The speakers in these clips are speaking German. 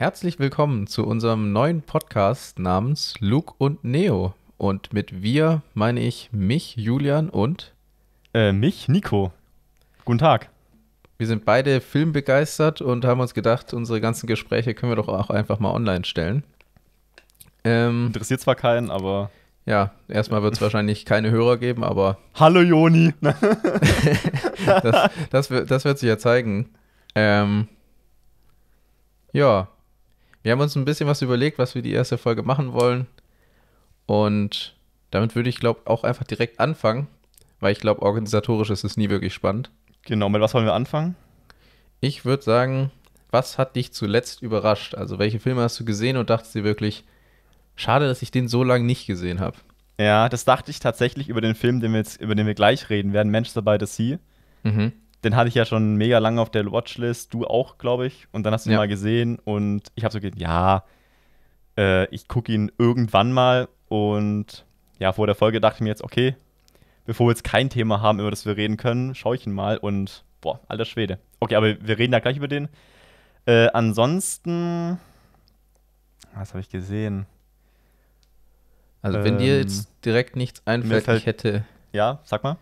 Herzlich willkommen zu unserem neuen Podcast namens Luke und Neo. Und mit wir meine ich mich, Julian und. Äh, mich, Nico. Guten Tag. Wir sind beide filmbegeistert und haben uns gedacht, unsere ganzen Gespräche können wir doch auch einfach mal online stellen. Ähm, Interessiert zwar keinen, aber. Ja, erstmal wird es wahrscheinlich keine Hörer geben, aber. Hallo Joni! das, das, das, wird sich ja zeigen. Ähm, ja, wir haben uns ein bisschen was überlegt, was wir die erste Folge machen wollen. Und damit würde ich, glaube auch einfach direkt anfangen, weil ich glaube, organisatorisch ist es nie wirklich spannend. Genau, mit was wollen wir anfangen? Ich würde sagen, was hat dich zuletzt überrascht? Also, welche Filme hast du gesehen und dachtest dir wirklich, schade, dass ich den so lange nicht gesehen habe? Ja, das dachte ich tatsächlich über den Film, den wir jetzt, über den wir gleich reden werden, Manchester by the Sea. Mhm den hatte ich ja schon mega lange auf der Watchlist, du auch, glaube ich. Und dann hast du ihn ja. mal gesehen und ich habe so gedacht, ja, äh, ich gucke ihn irgendwann mal. Und ja, vor der Folge dachte ich mir jetzt, okay, bevor wir jetzt kein Thema haben, über das wir reden können, schaue ich ihn mal und boah, alter Schwede. Okay, aber wir reden da gleich über den. Äh, ansonsten, was habe ich gesehen? Also, wenn ähm, dir jetzt direkt nichts einfällt, fällt, ich hätte. Ja, sag mal.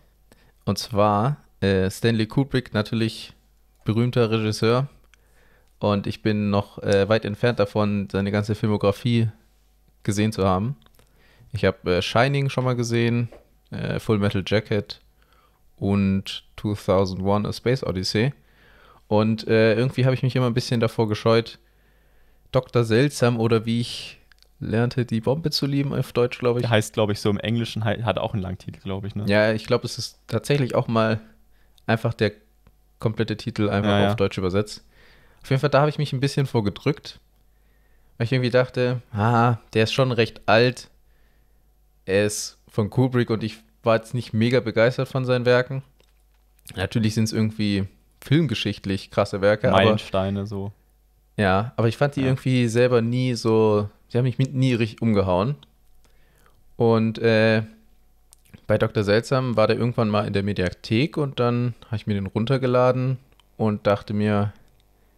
Und zwar äh, Stanley Kubrick natürlich berühmter Regisseur. Und ich bin noch äh, weit entfernt davon, seine ganze Filmografie gesehen zu haben. Ich habe äh, Shining schon mal gesehen, äh, Full Metal Jacket und 2001 A Space Odyssey. Und äh, irgendwie habe ich mich immer ein bisschen davor gescheut, Dr. Seltsam oder wie ich lernte, die Bombe zu lieben, auf Deutsch, glaube ich. Heißt, glaube ich, so im Englischen, hat auch einen Langtitel, glaube ich. Ne? Ja, ich glaube, es ist tatsächlich auch mal einfach der komplette Titel einfach ja, ja. auf Deutsch übersetzt. Auf jeden Fall, da habe ich mich ein bisschen vorgedrückt, weil ich irgendwie dachte, ah, der ist schon recht alt. Er ist von Kubrick und ich war jetzt nicht mega begeistert von seinen Werken. Natürlich sind es irgendwie filmgeschichtlich krasse Werke. Meilensteine aber, so. Ja, aber ich fand die ja. irgendwie selber nie so, sie haben mich nie richtig umgehauen. Und äh, bei Dr. Seltsam war der irgendwann mal in der Mediathek und dann habe ich mir den runtergeladen und dachte mir,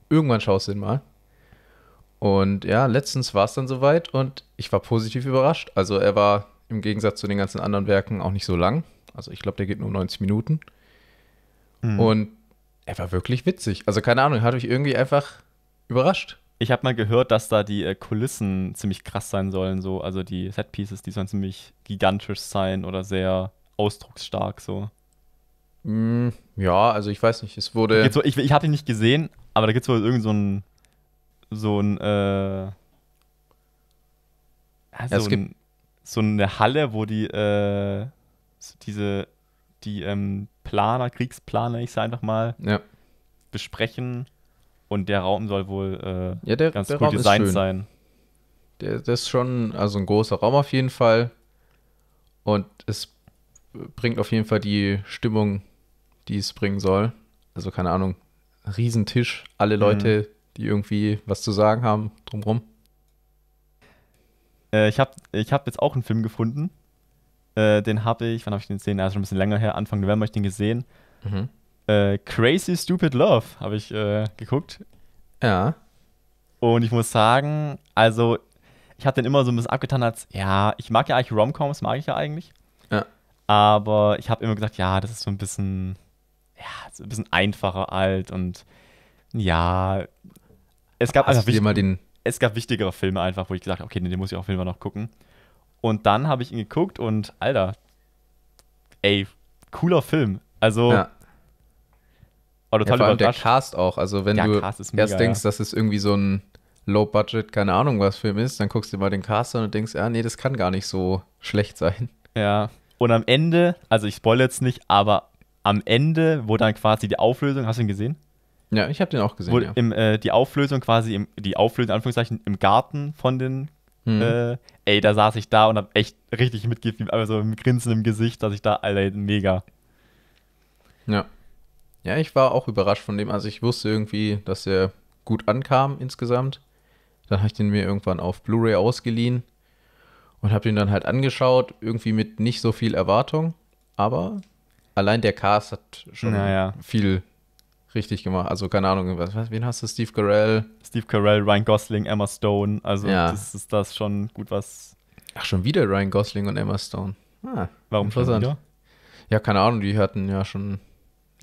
irgendwann schaust du den mal. Und ja, letztens war es dann soweit und ich war positiv überrascht. Also er war im Gegensatz zu den ganzen anderen Werken auch nicht so lang. Also ich glaube, der geht nur 90 Minuten. Mhm. Und er war wirklich witzig. Also keine Ahnung, hat mich irgendwie einfach überrascht ich habe mal gehört, dass da die äh, Kulissen ziemlich krass sein sollen, so. Also die Setpieces, die sollen ziemlich gigantisch sein oder sehr ausdrucksstark, so. Mm, ja, also ich weiß nicht, es wurde. So, ich, ich hatte ihn nicht gesehen, aber da gibt es wohl irgend so ein. So ein. Äh, also ja, es gibt ein, so eine Halle, wo die äh, diese die ähm, Planer, Kriegsplaner, ich sage einfach mal, ja. besprechen und der Raum soll wohl äh, ja, der, ganz der cool designt sein. Der, der ist schon, also ein großer Raum auf jeden Fall. Und es bringt auf jeden Fall die Stimmung, die es bringen soll. Also keine Ahnung, Riesentisch, alle mhm. Leute, mhm. die irgendwie was zu sagen haben, drumrum. Äh, ich habe ich hab jetzt auch einen Film gefunden. Äh, den habe ich, wann habe ich den gesehen? Ja, schon ein bisschen länger her, Anfang November habe ich den gesehen. Mhm äh, Crazy Stupid Love habe ich äh, geguckt. Ja. Und ich muss sagen, also ich habe den immer so ein bisschen abgetan als, ja, ich mag ja eigentlich Romcoms, mag ich ja eigentlich. Ja. Aber ich habe immer gesagt, ja, das ist so ein bisschen, ja, so ein bisschen einfacher alt und ja, es gab einfach wichtig, mal den es gab wichtigere Filme einfach, wo ich gesagt habe, okay, den muss ich auf jeden Fall noch gucken. Und dann habe ich ihn geguckt und Alter, ey, cooler Film. Also ja. Aber oh, total ja, vor überrascht. der Cast auch. Also, wenn ja, du erst mega, denkst, ja. das ist irgendwie so ein Low-Budget, keine Ahnung, was Film ist, dann guckst du mal den Cast an und denkst, ja, ah, nee, das kann gar nicht so schlecht sein. Ja. Und am Ende, also ich spoil jetzt nicht, aber am Ende, wo dann quasi die Auflösung, hast du ihn gesehen? Ja, ich habe den auch gesehen. Wo ja. im, äh, die Auflösung quasi, im, die Auflösung, Anführungszeichen, im Garten von den. Mhm. Äh, ey, da saß ich da und hab echt richtig mitgefilmt, aber so mit Grinsen im Gesicht, dass ich da, Alter, mega. Ja. Ja, ich war auch überrascht von dem. Also ich wusste irgendwie, dass er gut ankam insgesamt. Dann habe ich den mir irgendwann auf Blu-ray ausgeliehen und habe den dann halt angeschaut, irgendwie mit nicht so viel Erwartung. Aber allein der Cast hat schon naja. viel richtig gemacht. Also keine Ahnung, was, wen hast du? Steve Carell? Steve Carell, Ryan Gosling, Emma Stone. Also ja. das ist das schon gut was. Ach, schon wieder Ryan Gosling und Emma Stone. Ah, Warum schon wieder? Ja, keine Ahnung, die hatten ja schon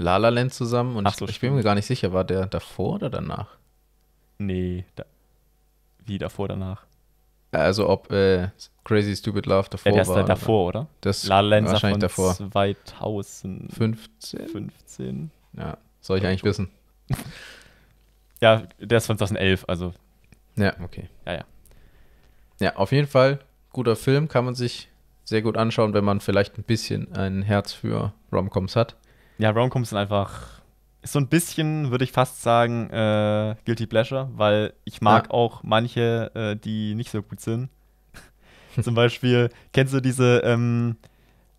La La Land zusammen und Ach so, ich, ich bin mir gar nicht sicher, war der davor oder danach? Nee, da, wie davor, danach? Also ob äh, Crazy Stupid Love davor ja, der ist davor, oder? Das La La Land wahrscheinlich davor. 2015. 15. Ja, soll ich eigentlich wissen. ja, der ist von 2011, also. Ja, okay. Ja, ja. Ja, auf jeden Fall guter Film, kann man sich sehr gut anschauen, wenn man vielleicht ein bisschen ein Herz für Romcoms hat. Ja, Romcoms sind einfach so ein bisschen, würde ich fast sagen, äh, Guilty Pleasure, weil ich mag ja. auch manche, äh, die nicht so gut sind. Zum Beispiel, kennst du diese ähm,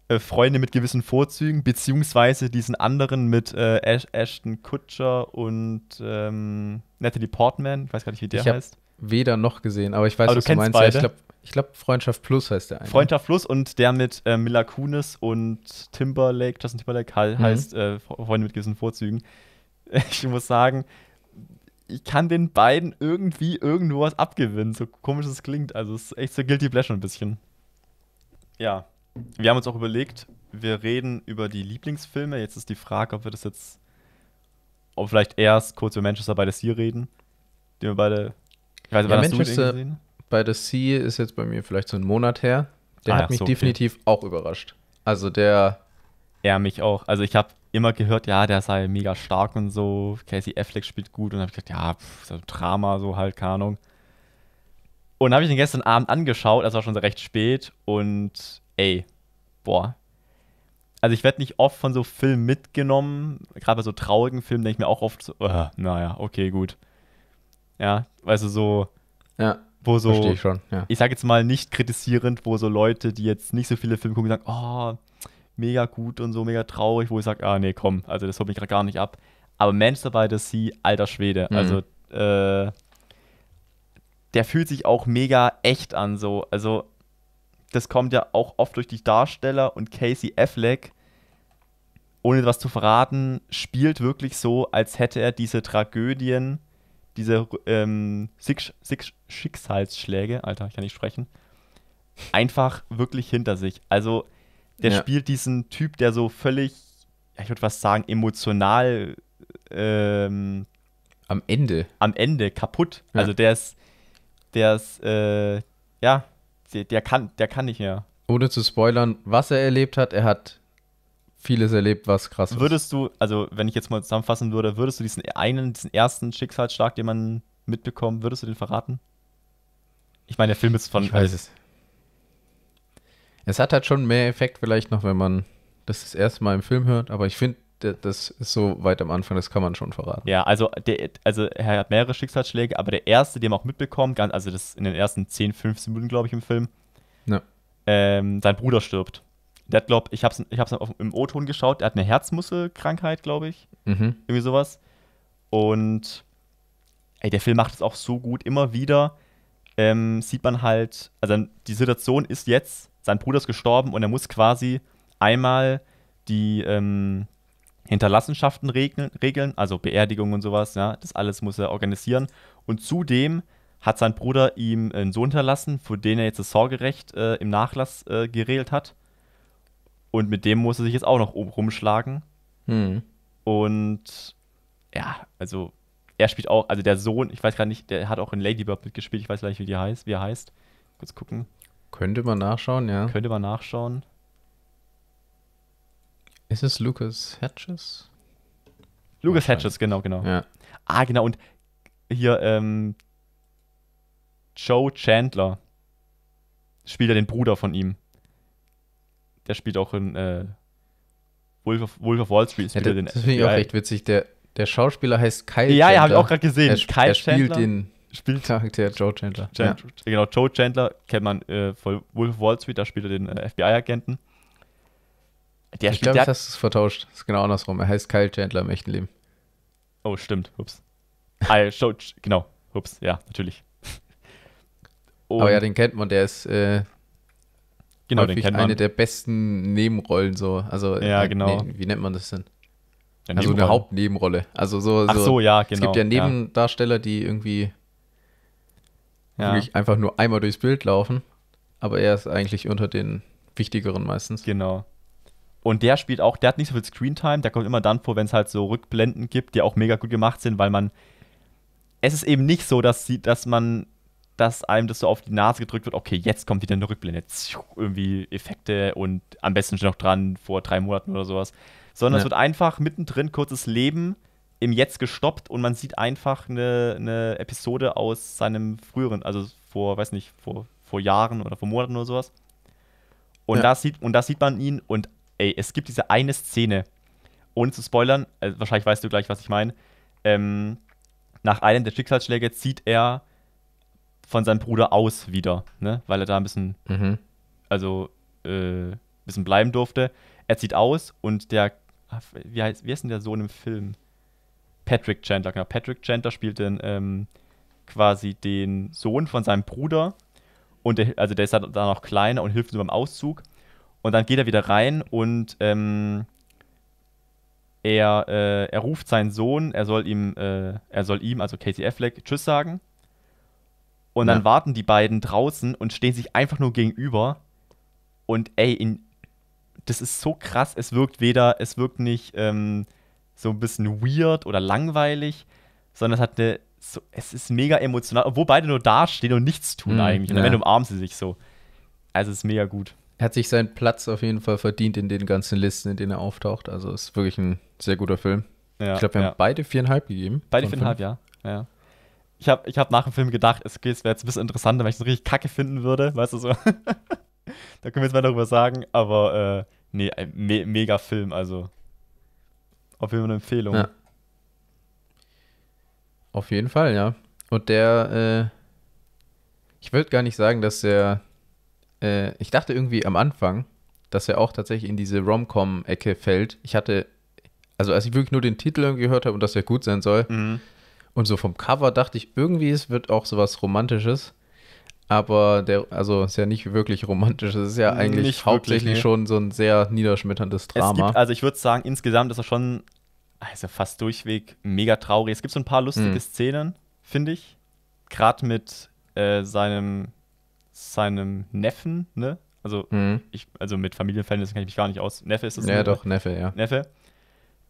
äh, Freunde mit gewissen Vorzügen, beziehungsweise diesen anderen mit äh, Ash Ashton Kutcher und ähm, Natalie Portman? Ich weiß gar nicht, wie der ich heißt. Weder noch gesehen, aber ich weiß, aber was du, du meinst. Beide? Ja, ich glaube, ich glaube, Freundschaft Plus heißt der eine. Freundschaft Plus und der mit äh, Mila Kunis und Timberlake, Justin Timberlake mhm. heißt mhm. äh, Freunde mit gewissen Vorzügen. Ich muss sagen, ich kann den beiden irgendwie irgendwo was abgewinnen, so komisch es klingt. Also es ist echt so Guilty Pleasure ein bisschen. Ja, wir haben uns auch überlegt, wir reden über die Lieblingsfilme. Jetzt ist die Frage, ob wir das jetzt, ob vielleicht erst kurz über Manchester by the Sea reden, den wir beide, ich weiß, ja, war das Manchester, du den gesehen? by the Sea ist jetzt bei mir vielleicht so ein Monat her. Der ah, hat ja, mich so definitiv okay. auch überrascht. Also der. Er ja, mich auch. Also ich habe immer gehört, ja, der sei mega stark und so. Casey Affleck spielt gut und habe gedacht, ja, pff, so Drama, so halt, keine Ahnung. Und habe ich den gestern Abend angeschaut, das war schon recht spät und ey, boah. Also ich werde nicht oft von so Filmen mitgenommen, gerade bei so traurigen Filmen denke ich mir auch oft so, uh, naja, okay, gut. Ja, weißt du, so, ja wo so, ich ja. Ich sage jetzt mal nicht kritisierend, wo so Leute, die jetzt nicht so viele Filme gucken, sagen, oh, mega gut und so, mega traurig, wo ich sage, ah, nee, komm, also das holt mich gerade gar nicht ab. Aber Manchester by the Sea, alter Schwede, mhm. also, äh, der fühlt sich auch mega echt an, so, also, das kommt ja auch oft durch die Darsteller und Casey Affleck, ohne etwas zu verraten, spielt wirklich so, als hätte er diese Tragödien diese ähm, Six, Six Schicksalsschläge, Alter, ich kann nicht sprechen, einfach wirklich hinter sich. Also der ja. spielt diesen Typ, der so völlig, ich würde fast sagen, emotional ähm, am Ende. Am Ende kaputt. Ja. Also der ist, der ist, äh, ja, der, der, kann, der kann nicht mehr. Ohne zu spoilern, was er erlebt hat, er hat vieles erlebt, was krass ist. Würdest du, also wenn ich jetzt mal zusammenfassen würde, würdest du diesen einen, diesen ersten Schicksalsschlag, den man mitbekommt, würdest du den verraten? Ich meine, der Film ist von. Ich weiß es. Es hat halt schon mehr Effekt vielleicht noch, wenn man das das erste Mal im Film hört, aber ich finde, das ist so weit am Anfang, das kann man schon verraten. Ja, also, der, also er hat mehrere Schicksalsschläge, aber der erste, den man auch mitbekommt, also das in den ersten 10, 15 Minuten, glaube ich, im Film, ja. ähm, sein Bruder stirbt. Der hat, glaube ich, hab's, ich habe es im O-Ton geschaut, der hat eine Herzmuskelkrankheit, glaube ich. Mhm. Irgendwie sowas. Und ey, der Film macht es auch so gut. Immer wieder ähm, sieht man halt, also die Situation ist jetzt, sein Bruder ist gestorben und er muss quasi einmal die ähm, Hinterlassenschaften regeln, regeln, also Beerdigung und sowas, ja, das alles muss er organisieren. Und zudem hat sein Bruder ihm einen Sohn hinterlassen, für den er jetzt das Sorgerecht äh, im Nachlass äh, geregelt hat. Und mit dem muss er sich jetzt auch noch rumschlagen. Hm. Und ja, also er spielt auch, also der Sohn, ich weiß gar nicht, der hat auch in Ladybird mitgespielt, ich weiß gar nicht, wie, die heißt, wie er heißt. Kurz gucken. Könnte man nachschauen, ja. Könnte man nachschauen. Ist es Lucas Hatches? Lucas Hatches, genau, genau. Ja. Ah, genau, und hier, ähm, Joe Chandler spielt er den Bruder von ihm. Der spielt auch in äh, Wolf, of, Wolf of Wall Street. Ja, der, das finde ich auch recht witzig. Der, der Schauspieler heißt Kyle Ja, Chandler. ja, habe ich auch gerade gesehen. Er, Kyle er spielt Chandler. den spielt Charakter Joe Chandler. Chandler ja. Genau, Joe Chandler kennt man äh, von Wolf of Wall Street, da spielt er den äh, FBI-Agenten. Der ich glaube, das ist vertauscht. Das ist genau andersrum. Er heißt Kyle Chandler im echten Leben. Oh, stimmt. Ups. I, ah, show, genau. Ups, ja, natürlich. Und Aber ja, den kennt man. Der ist äh, genau, häufig den eine der besten Nebenrollen so. Also, ja, äh, genau. Nee, wie nennt man das denn? Ja, also eine Hauptnebenrolle. Also so, Ach so, ja, genau. Es gibt genau, ja Nebendarsteller, ja. die irgendwie ja. einfach nur einmal durchs Bild laufen, aber er ist eigentlich unter den wichtigeren meistens. Genau. Und der spielt auch, der hat nicht so viel Screentime, der kommt immer dann vor, wenn es halt so Rückblenden gibt, die auch mega gut gemacht sind, weil man. Es ist eben nicht so, dass, sie, dass man dass einem das so auf die Nase gedrückt wird, okay, jetzt kommt wieder eine Rückblende. Irgendwie Effekte und am besten schon noch dran vor drei Monaten oder sowas. Sondern ja. es wird einfach mittendrin kurzes Leben im Jetzt gestoppt und man sieht einfach eine, eine Episode aus seinem früheren, also vor, weiß nicht, vor, vor Jahren oder vor Monaten oder sowas. Und, ja. da sieht, und da sieht man ihn und ey, es gibt diese eine Szene, ohne zu spoilern, also wahrscheinlich weißt du gleich, was ich meine. Ähm, nach einem der Schicksalsschläge zieht er von seinem Bruder aus wieder, ne? weil er da ein bisschen, mhm. also äh, ein bisschen bleiben durfte. Er zieht aus und der, ah, wie heißt, wie heißt denn der Sohn im Film? Patrick Chandler, genau. Patrick Chandler spielt den, ähm, quasi den Sohn von seinem Bruder und der, also der ist da noch kleiner und hilft ihm beim Auszug. Und dann geht er wieder rein und ähm, er, äh, er ruft seinen Sohn, er soll ihm, äh, er soll ihm, also Casey Affleck, Tschüss sagen. Und dann warten die beiden draußen und stehen sich einfach nur gegenüber. Und ey, in, das ist so krass. Es wirkt weder, es wirkt nicht ähm, so ein bisschen weird oder langweilig, sondern es hat eine, so, es ist mega emotional, obwohl beide nur dastehen und nichts tun mhm, eigentlich. Und ja. am umarmen sie sich so. Also ist mega gut. Er hat sich seinen Platz auf jeden Fall verdient in den ganzen Listen, in denen er auftaucht. Also ist wirklich ein sehr guter Film. Ja, ich glaube, wir haben beide viereinhalb gegeben. Beide viereinhalb, fünf. ja. ja ich habe ich hab nach dem Film gedacht, es, wäre jetzt ein bisschen interessanter, wenn ich es richtig kacke finden würde, weißt du so. da können wir jetzt mal darüber sagen, aber äh, nee, ein me mega Film, also auf jeden Fall eine Empfehlung. Ja. Auf jeden Fall, ja. Und der, äh, ich würde gar nicht sagen, dass der, äh, ich dachte irgendwie am Anfang, dass er auch tatsächlich in diese Rom-Com-Ecke fällt. Ich hatte, also als ich wirklich nur den Titel gehört habe und dass er gut sein soll, mhm und so vom Cover dachte ich, irgendwie es wird auch sowas Romantisches. Aber der, also ist ja nicht wirklich romantisch, es ist ja eigentlich nicht hauptsächlich wirklich, nee. schon so ein sehr niederschmetterndes Drama. Gibt, also ich würde sagen, insgesamt ist er schon also fast durchweg mega traurig. Es gibt so ein paar lustige hm. Szenen, finde ich. Gerade mit äh, seinem, seinem Neffen, ne? Also, hm. ich, also mit Familienverhältnissen kann ich mich gar nicht aus. Neffe ist das. Ja, doch, Neffe, ja. Neffe.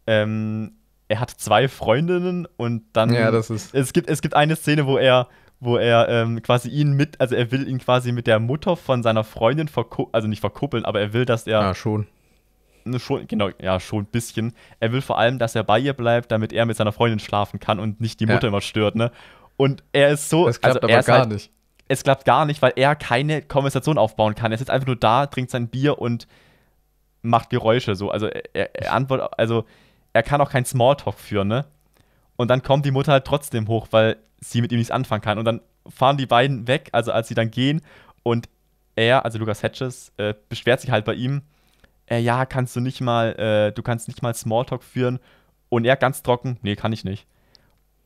Ähm, er hat zwei Freundinnen und dann. Ja, das ist. Es gibt, es gibt eine Szene, wo er wo er ähm, quasi ihn mit, also er will ihn quasi mit der Mutter von seiner Freundin verkuppeln, also nicht verkuppeln, aber er will, dass er. Ja, ah, schon. Ne, schon, genau, ja, schon ein bisschen. Er will vor allem, dass er bei ihr bleibt, damit er mit seiner Freundin schlafen kann und nicht die Mutter ja. immer stört, ne? Und er ist so. Es klappt also, aber gar halt, nicht. Es klappt gar nicht, weil er keine Konversation aufbauen kann. Er sitzt einfach nur da, trinkt sein Bier und macht Geräusche so. Also er, er antwortet, also er kann auch keinen Smalltalk führen, ne? Und dann kommt die Mutter halt trotzdem hoch, weil sie mit ihm nichts anfangen kann. Und dann fahren die beiden weg, also als sie dann gehen und er, also Lukas Hedges, äh, beschwert sich halt bei ihm, äh, ja, kannst du nicht mal, äh, du kannst nicht mal Smalltalk führen. Und er ganz trocken, nee, kann ich nicht.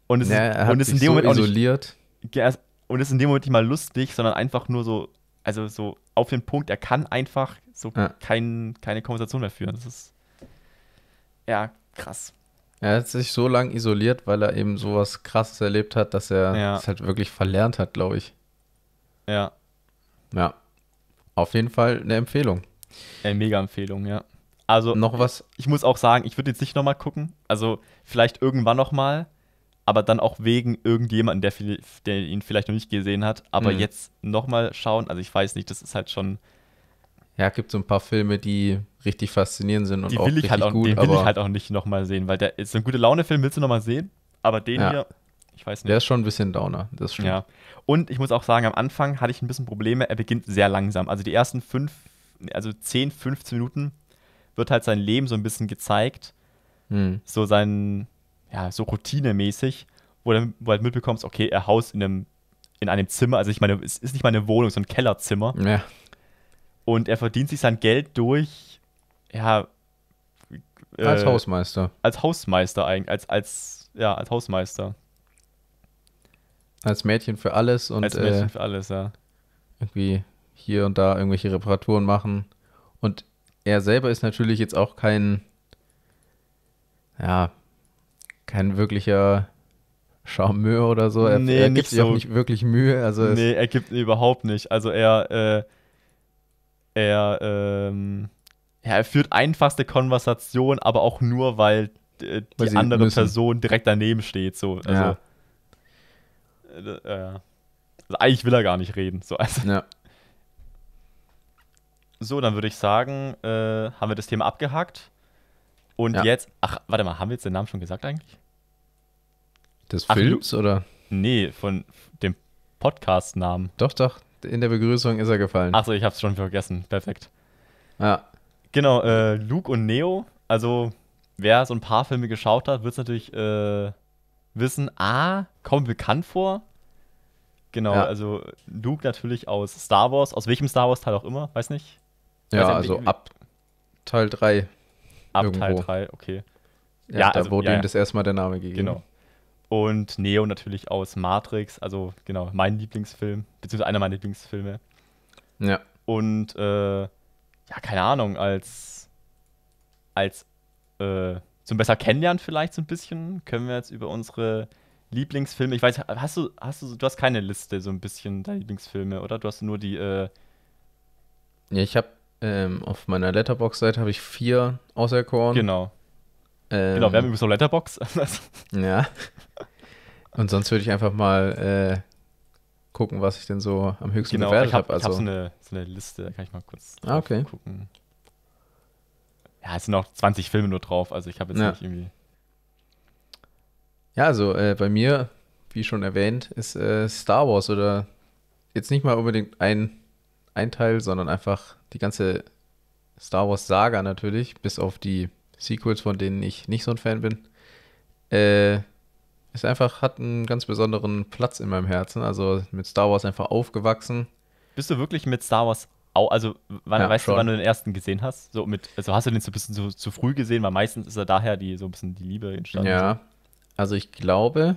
Und es, naja, ist, und ist in dem so Moment isoliert. nicht, und ist in dem Moment nicht mal lustig, sondern einfach nur so, also so auf den Punkt, er kann einfach so ja. kein, keine Konversation mehr führen. Das ist ja krass. Er hat sich so lange isoliert, weil er eben sowas krasses erlebt hat, dass er es halt wirklich verlernt hat, glaube ich. Ja. Ja. Auf jeden Fall eine Empfehlung. Eine mega Empfehlung, ja. Also noch was. Ich muss auch sagen, ich würde jetzt nicht nochmal gucken. Also vielleicht irgendwann nochmal, aber dann auch wegen irgendjemandem, der, der, ihn vielleicht noch nicht gesehen hat. Aber mhm. jetzt nochmal schauen. Also ich weiß nicht, das ist halt schon ja, gibt so ein paar Filme, die richtig faszinierend sind und die auch will ich halt auch, gut. Den will ich halt auch nicht nochmal sehen, weil der ist so ein gute Laune-Film, willst du nochmal sehen? Aber den ja. hier, ich weiß nicht. Der ist schon ein bisschen Downer, das stimmt. Ja. Und ich muss auch sagen, am Anfang hatte ich ein bisschen Probleme. Er beginnt sehr langsam. Also die ersten fünf, also 10, 15 Minuten wird halt sein Leben so ein bisschen gezeigt. Hm. So sein, ja, so routinemäßig, wo du, wo halt mitbekommst, okay, er haust in einem, in einem Zimmer. Also ich meine, es ist nicht mal eine Wohnung, so ein Kellerzimmer. Ja und er verdient sich sein Geld durch, ja. Äh, als Hausmeister. Als Hausmeister eigentlich. Als, als, ja, als Hausmeister. Als Mädchen für alles und. Als Mädchen äh, für alles, ja. Irgendwie hier und da irgendwelche Reparaturen machen. Und er selber ist natürlich jetzt auch kein. Ja. Kein wirklicher Charmeur oder so. Er, nee, er gibt sich so. auch nicht wirklich Mühe. Also nee, er gibt überhaupt nicht. Also er. Äh, er, ähm, ja, er führt einfachste Konversation, aber auch nur, weil äh, die andere müssen. Person direkt daneben steht. So. Also, ja. Äh, äh, also eigentlich will er gar nicht reden. So, also. ja. so dann würde ich sagen, äh, haben wir das Thema abgehackt. Und ja. jetzt, ach, warte mal, haben wir jetzt den Namen schon gesagt eigentlich? Des Films ach, oder? Nee, von dem Podcast-Namen. Doch, doch in der Begrüßung ist er gefallen. Achso, ich hab's schon vergessen. Perfekt. Ja. Genau, äh, Luke und Neo. Also, wer so ein paar Filme geschaut hat, wird's natürlich äh, wissen: A, kommt bekannt vor. Genau, ja. also Luke natürlich aus Star Wars, aus welchem Star Wars-Teil auch immer, weiß nicht. Ja, weiß nicht, also ab Teil 3. Ab irgendwo. Teil 3, okay. Ja, ja also, da wurde ja, ihm das erstmal der Name gegeben. Genau. Und Neo natürlich aus Matrix, also genau, mein Lieblingsfilm, beziehungsweise einer meiner Lieblingsfilme. Ja. Und äh, ja, keine Ahnung, als, als äh, zum besser kennenlernen vielleicht so ein bisschen, können wir jetzt über unsere Lieblingsfilme, ich weiß, hast du, hast du, du hast keine Liste so ein bisschen deiner Lieblingsfilme, oder? Du hast nur die, äh Ja, ich habe ähm, auf meiner Letterbox-Seite habe ich vier auserkoren. Genau. Ähm, genau, wir haben ähm, übrigens noch Letterbox. ja. Und sonst würde ich einfach mal äh, gucken, was ich denn so am höchsten genau, bewertet habe. Hab, also. Ich habe so eine, so eine Liste, da kann ich mal kurz ah, okay. gucken. Ja, es sind auch 20 Filme nur drauf, also ich habe jetzt ja. nicht irgendwie. Ja, also äh, bei mir, wie schon erwähnt, ist äh, Star Wars oder jetzt nicht mal unbedingt ein, ein Teil, sondern einfach die ganze Star Wars Saga natürlich, bis auf die Sequels, von denen ich nicht so ein Fan bin, äh, ist einfach, hat einen ganz besonderen Platz in meinem Herzen. Also mit Star Wars einfach aufgewachsen. Bist du wirklich mit Star Wars auch, also wann ja, weißt schon. du, wann du den ersten gesehen hast? So mit, also hast du den so ein bisschen zu, zu früh gesehen, weil meistens ist er daher die so ein bisschen die Liebe entstanden. Ja, also ich glaube,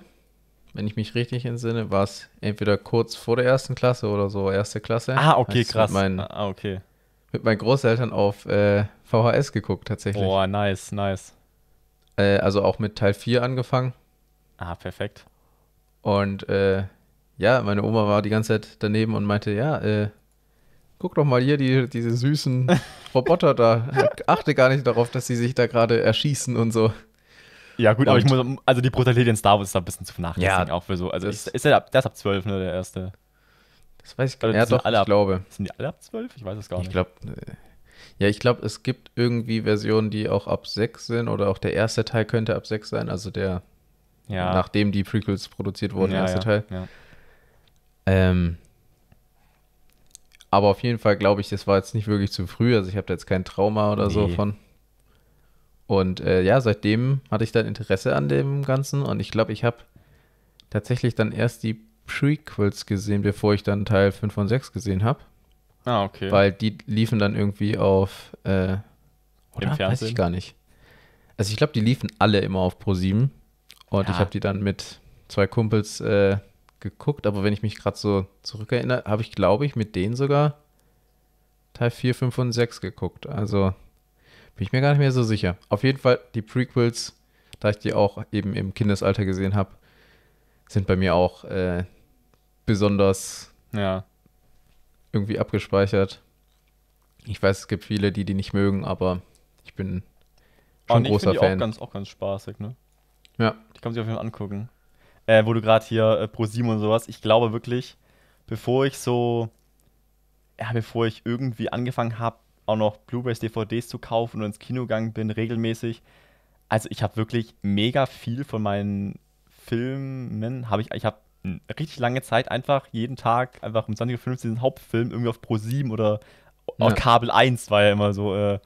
wenn ich mich richtig entsinne, war es entweder kurz vor der ersten Klasse oder so erste Klasse. Ah, okay, krass. Mein, ah, ah, okay mit meinen Großeltern auf äh, VHS geguckt, tatsächlich. Boah, nice, nice. Äh, also auch mit Teil 4 angefangen. Ah, perfekt. Und äh, ja, meine Oma war die ganze Zeit daneben und meinte, ja, äh, guck doch mal hier die, diese süßen Roboter da. Achte gar nicht darauf, dass sie sich da gerade erschießen und so. Ja, gut, und, aber ich muss, also die Brutalität in Star Wars ist da ein bisschen zu vernachlässigen, ja, auch für so. Also, das, ist, ist, der, der ist ab 12, ne, der erste. Das weiß ich gar nicht. ja, doch, alle ab, ich glaube. Sind die alle ab 12? Ich weiß es gar nicht. Ich glaube. Äh, ja, ich glaube, es gibt irgendwie Versionen, die auch ab 6 sind oder auch der erste Teil könnte ab 6 sein, also der, ja. nachdem die Prequels produziert wurden, ja, der erste ja, Teil. Ähm, aber auf jeden Fall glaube ich, das war jetzt nicht wirklich zu früh, also ich habe da jetzt kein Trauma oder nee. so von. Und äh, ja, seitdem hatte ich dann Interesse an dem Ganzen und ich glaube, ich habe tatsächlich dann erst die Prequels gesehen, bevor ich dann Teil 5 und 6 gesehen habe. Ah, okay. Weil die liefen dann irgendwie auf. Äh, oder? Im Fernsehen? Weiß ich gar nicht. Also ich glaube, die liefen alle immer auf Pro 7. Und ja. ich habe die dann mit zwei Kumpels äh, geguckt. Aber wenn ich mich gerade so zurückerinnere, habe ich, glaube ich, mit denen sogar Teil 4, 5 und 6 geguckt. Also bin ich mir gar nicht mehr so sicher. Auf jeden Fall, die Prequels, da ich die auch eben im Kindesalter gesehen habe, sind bei mir auch äh, besonders ja. irgendwie abgespeichert. Ich weiß, es gibt viele, die die nicht mögen, aber ich bin oh, schon oh, großer ich Fan. Die auch ganz, auch ganz spaßig, ne? Ja. Die kann man sich auf jeden Fall angucken. Äh, wo du gerade hier äh, Pro 7 und sowas, ich glaube wirklich, bevor ich so, ja, bevor ich irgendwie angefangen habe, auch noch Blu-rays, DVDs zu kaufen und ins Kino gegangen bin, regelmäßig. Also ich habe wirklich mega viel von meinen Filmen, habe ich, ich habe richtig lange Zeit einfach jeden Tag einfach um 20.15 Uhr den Hauptfilm irgendwie auf Pro 7 oder ja. Kabel 1 war ja immer so äh,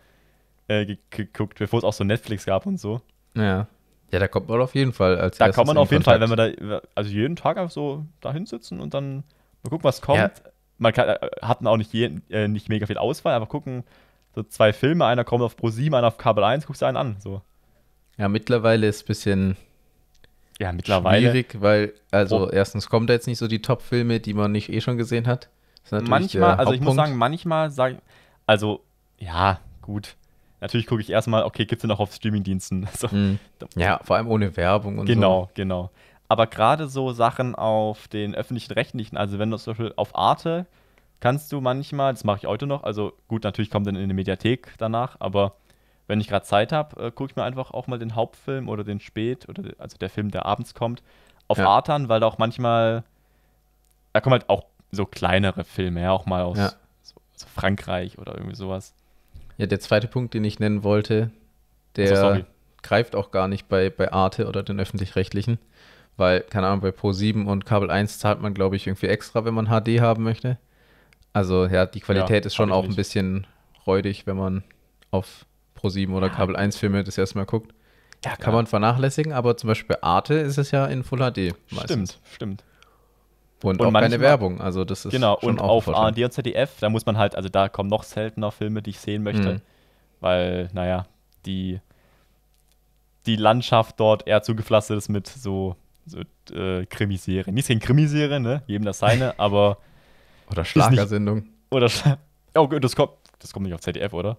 äh, geguckt, bevor es auch so Netflix gab und so. Ja. Ja, da kommt man auf jeden Fall als Da kommt man auf jeden Fall, wenn man da, äh, also jeden Tag einfach so da hinsitzen und dann mal gucken, was kommt. Ja. Man kann, äh, hat auch nicht, je, äh, nicht mega viel Auswahl, aber gucken, so zwei Filme, einer kommt auf Pro 7, einer auf Kabel 1, guckst du einen an. So. Ja, mittlerweile ist ein bisschen ja, mittlerweile. Schwierig, weil, also oh. erstens kommen da jetzt nicht so die Top-Filme, die man nicht eh schon gesehen hat. Manchmal, äh, also ich muss sagen, manchmal sage ich, also ja, gut. Natürlich gucke ich erstmal, okay, gibt es denn auch auf Streamingdiensten? Also, mm. Ja, vor allem ohne Werbung und genau, so. Genau, genau. Aber gerade so Sachen auf den öffentlichen Rechtlichen, also wenn du zum Beispiel auf Arte kannst du manchmal, das mache ich heute noch, also gut, natürlich kommt dann in die Mediathek danach, aber wenn ich gerade Zeit habe, äh, gucke ich mir einfach auch mal den Hauptfilm oder den Spät, oder also der Film, der abends kommt, auf ja. Artern, weil da auch manchmal, da kommen halt auch so kleinere Filme, ja, auch mal aus ja. so, so Frankreich oder irgendwie sowas. Ja, der zweite Punkt, den ich nennen wollte, der also, greift auch gar nicht bei, bei Arte oder den öffentlich-rechtlichen, weil, keine Ahnung, bei Pro7 und Kabel 1 zahlt man, glaube ich, irgendwie extra, wenn man HD haben möchte. Also ja, die Qualität ja, ist schon auch nicht. ein bisschen räudig, wenn man auf Pro7 oder Kabel 1 Filme das erste Mal guckt. Ja, kann ja. man vernachlässigen, aber zum Beispiel Arte ist es ja in Full HD meistens. Stimmt, stimmt. Und, und auch keine Werbung, also das ist Genau, schon und auf ARD und ZDF, da muss man halt, also da kommen noch seltener Filme, die ich sehen möchte, mhm. weil, naja, die, die Landschaft dort eher zugepflastert ist mit so, so äh, Krimiserien. Nichts gegen Krimiserien, ne? jedem das seine, aber Oder Schlagersendung. Oder Schla Oh, das kommt, das kommt nicht auf ZDF, oder?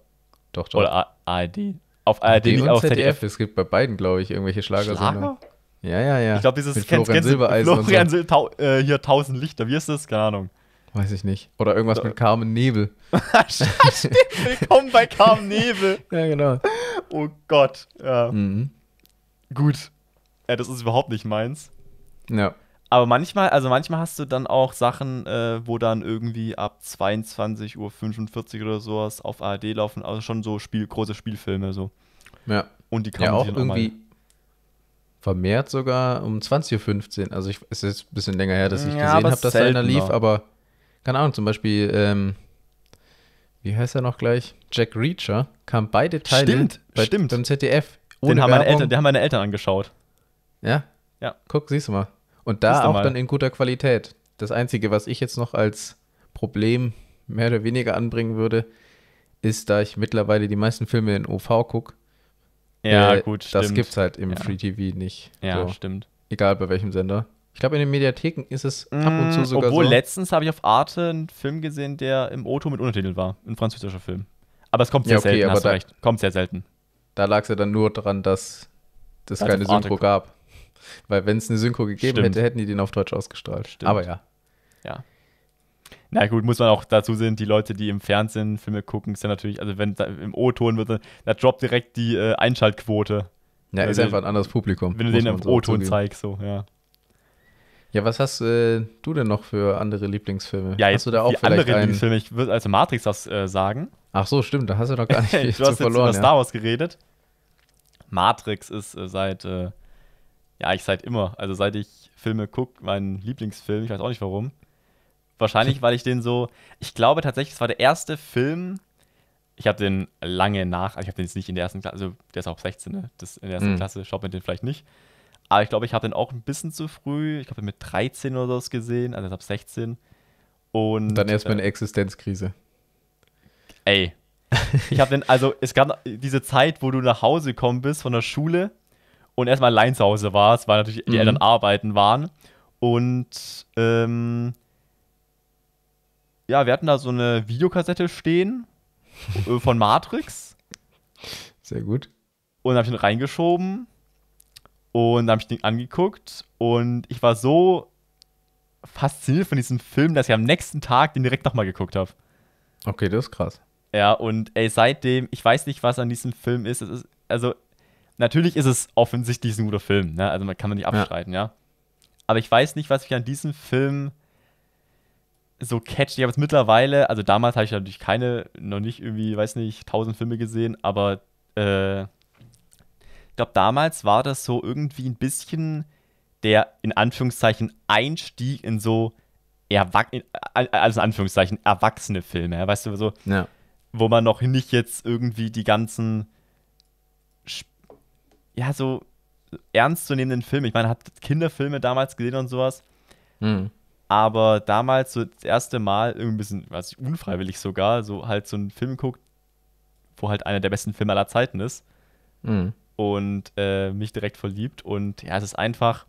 Doch, doch. Oder ARD. Auf ARD, und auf ZDF. ZDF. Es gibt bei beiden, glaube ich, irgendwelche Schlagersendungen. Schlager? Ja, ja, ja. Ich glaube, dieses Mit Florian kennst, Silbereisen. Florian so. Tau, äh, hier 1000 Lichter. Wie ist das? Keine Ahnung. Weiß ich nicht. Oder irgendwas mit Carmen Nebel. Willkommen bei Carmen Nebel. ja, genau. Oh Gott. Ja. Mhm. Gut. Ja, äh, das ist überhaupt nicht meins. Ja. Aber manchmal, also manchmal hast du dann auch Sachen, äh, wo dann irgendwie ab 22.45 Uhr oder sowas auf ARD laufen, also schon so Spiel, große Spielfilme so. Ja. Und die kann ja, man auch irgendwie vermehrt sogar um 20.15 Uhr. Also ich, es ist ein bisschen länger her, dass ich ja, gesehen habe, dass da einer lief, aber keine Ahnung, zum Beispiel, ähm, wie heißt er noch gleich? Jack Reacher kam beide Teile stimmt, bei, stimmt. beim ZDF. Ohne Den haben, meine Eltern, den haben meine Eltern angeschaut. Ja? Ja. Guck, siehst du mal. Und da auch mal. dann in guter Qualität. Das Einzige, was ich jetzt noch als Problem mehr oder weniger anbringen würde, ist, da ich mittlerweile die meisten Filme in OV gucke. Ja, äh, gut, stimmt. Das gibt es halt im ja. Free TV nicht. Ja, so. stimmt. Egal bei welchem Sender. Ich glaube, in den Mediatheken ist es mmh, ab und mm, zu sogar obwohl so. Obwohl, letztens habe ich auf Arte einen Film gesehen, der im o mit Untertitel war. Ein französischer Film. Aber es kommt sehr ja, okay, selten, aber hast da, recht. Kommt sehr selten. Da lag es ja dann nur dran, dass das keine Synchro gab. Weil wenn es eine Synchro gegeben Stimmt. hätte, hätten die den auf Deutsch ausgestrahlt. Stimmt. Aber ja. Ja. Na gut, muss man auch dazu sehen, die Leute, die im Fernsehen Filme gucken, ist ja natürlich, also wenn da im O-Ton wird, da droppt direkt die äh, Einschaltquote. Ja, ist einfach ein anderes Publikum. Wenn du den im O-Ton zeigst, so, ja. Ja, was hast äh, du denn noch für andere Lieblingsfilme? Ja, hast du da auch vielleicht andere Lieblingsfilme, ich würde also Matrix das äh, sagen. Ach so, stimmt, da hast du doch gar nicht viel du zu hast verloren. Du über ja. Star Wars geredet. Matrix ist äh, seit äh, ja, ich seit immer. Also seit ich Filme gucke, mein Lieblingsfilm, ich weiß auch nicht warum. Wahrscheinlich, weil ich den so. Ich glaube tatsächlich, es war der erste Film. Ich habe den lange nach, also ich habe den jetzt nicht in der ersten Klasse, also der ist auch 16, ne? Das in der ersten mhm. Klasse schaut man den vielleicht nicht. Aber ich glaube, ich habe den auch ein bisschen zu früh. Ich glaube, mit 13 oder so gesehen, also ab 16. Und, Und dann erstmal eine äh, Existenzkrise. Ey. ich habe den, also es gab diese Zeit, wo du nach Hause gekommen bist von der Schule und erstmal allein zu Hause war. Es war natürlich, die mhm. Eltern arbeiten waren. Und ähm, ja, wir hatten da so eine Videokassette stehen äh, von Matrix. Sehr gut. Und dann habe ich ihn reingeschoben und dann habe ich den angeguckt und ich war so fasziniert von diesem Film, dass ich am nächsten Tag den direkt nochmal geguckt habe. Okay, das ist krass. Ja, und ey, seitdem, ich weiß nicht, was an diesem Film ist. ist also, natürlich ist es offensichtlich ein guter Film, ne? also man kann man nicht abstreiten, ja. ja. Aber ich weiß nicht, was ich an diesem Film so catchy. Ich habe es mittlerweile, also damals habe ich natürlich keine, noch nicht irgendwie, weiß nicht, tausend Filme gesehen, aber äh, ich glaube, damals war das so irgendwie ein bisschen der, in Anführungszeichen, Einstieg in so, Erwach äh, also in Anführungszeichen, erwachsene Filme, ja? weißt du, so, ja. wo man noch nicht jetzt irgendwie die ganzen ja, so ernstzunehmenden Film. Ich meine, hat Kinderfilme damals gesehen und sowas. Mhm. Aber damals so das erste Mal irgendwie ein bisschen, weiß ich, unfreiwillig sogar, so halt so einen Film guckt, wo halt einer der besten Filme aller Zeiten ist. Mhm. Und äh, mich direkt verliebt. Und ja, es ist einfach,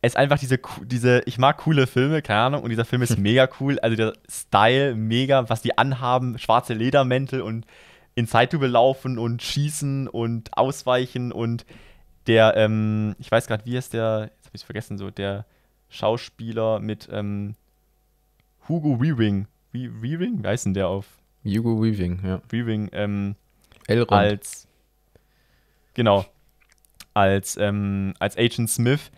es ist einfach diese, diese, ich mag coole Filme, keine Ahnung, und dieser Film ist mega cool. Also der Style, mega, was die anhaben, schwarze Ledermäntel und in Zeitlupe laufen und schießen und ausweichen und der, ähm, ich weiß gerade, wie ist der, jetzt habe ich es vergessen, so, der Schauspieler mit ähm, Hugo Weaving. We Weaving? Wie heißt denn der auf? Hugo Weaving, ja. Weaving, ähm, Elrond. als genau als ähm, als Agent Smith.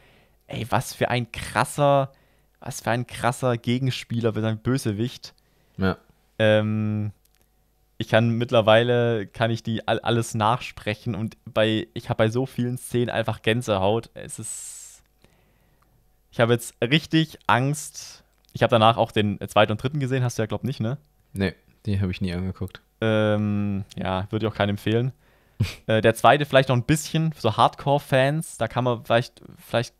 Ey, was für ein krasser, was für ein krasser Gegenspieler, für sein Bösewicht. Ja. Ähm, ich kann mittlerweile, kann ich die all, alles nachsprechen und bei, ich habe bei so vielen Szenen einfach Gänsehaut. Es ist, ich habe jetzt richtig Angst. Ich habe danach auch den zweiten und dritten gesehen, hast du ja, glaub nicht, ne? Nee, die habe ich nie angeguckt. Ähm, ja, würde ich auch keinen empfehlen. äh, der zweite vielleicht noch ein bisschen, so Hardcore-Fans, da kann man vielleicht, vielleicht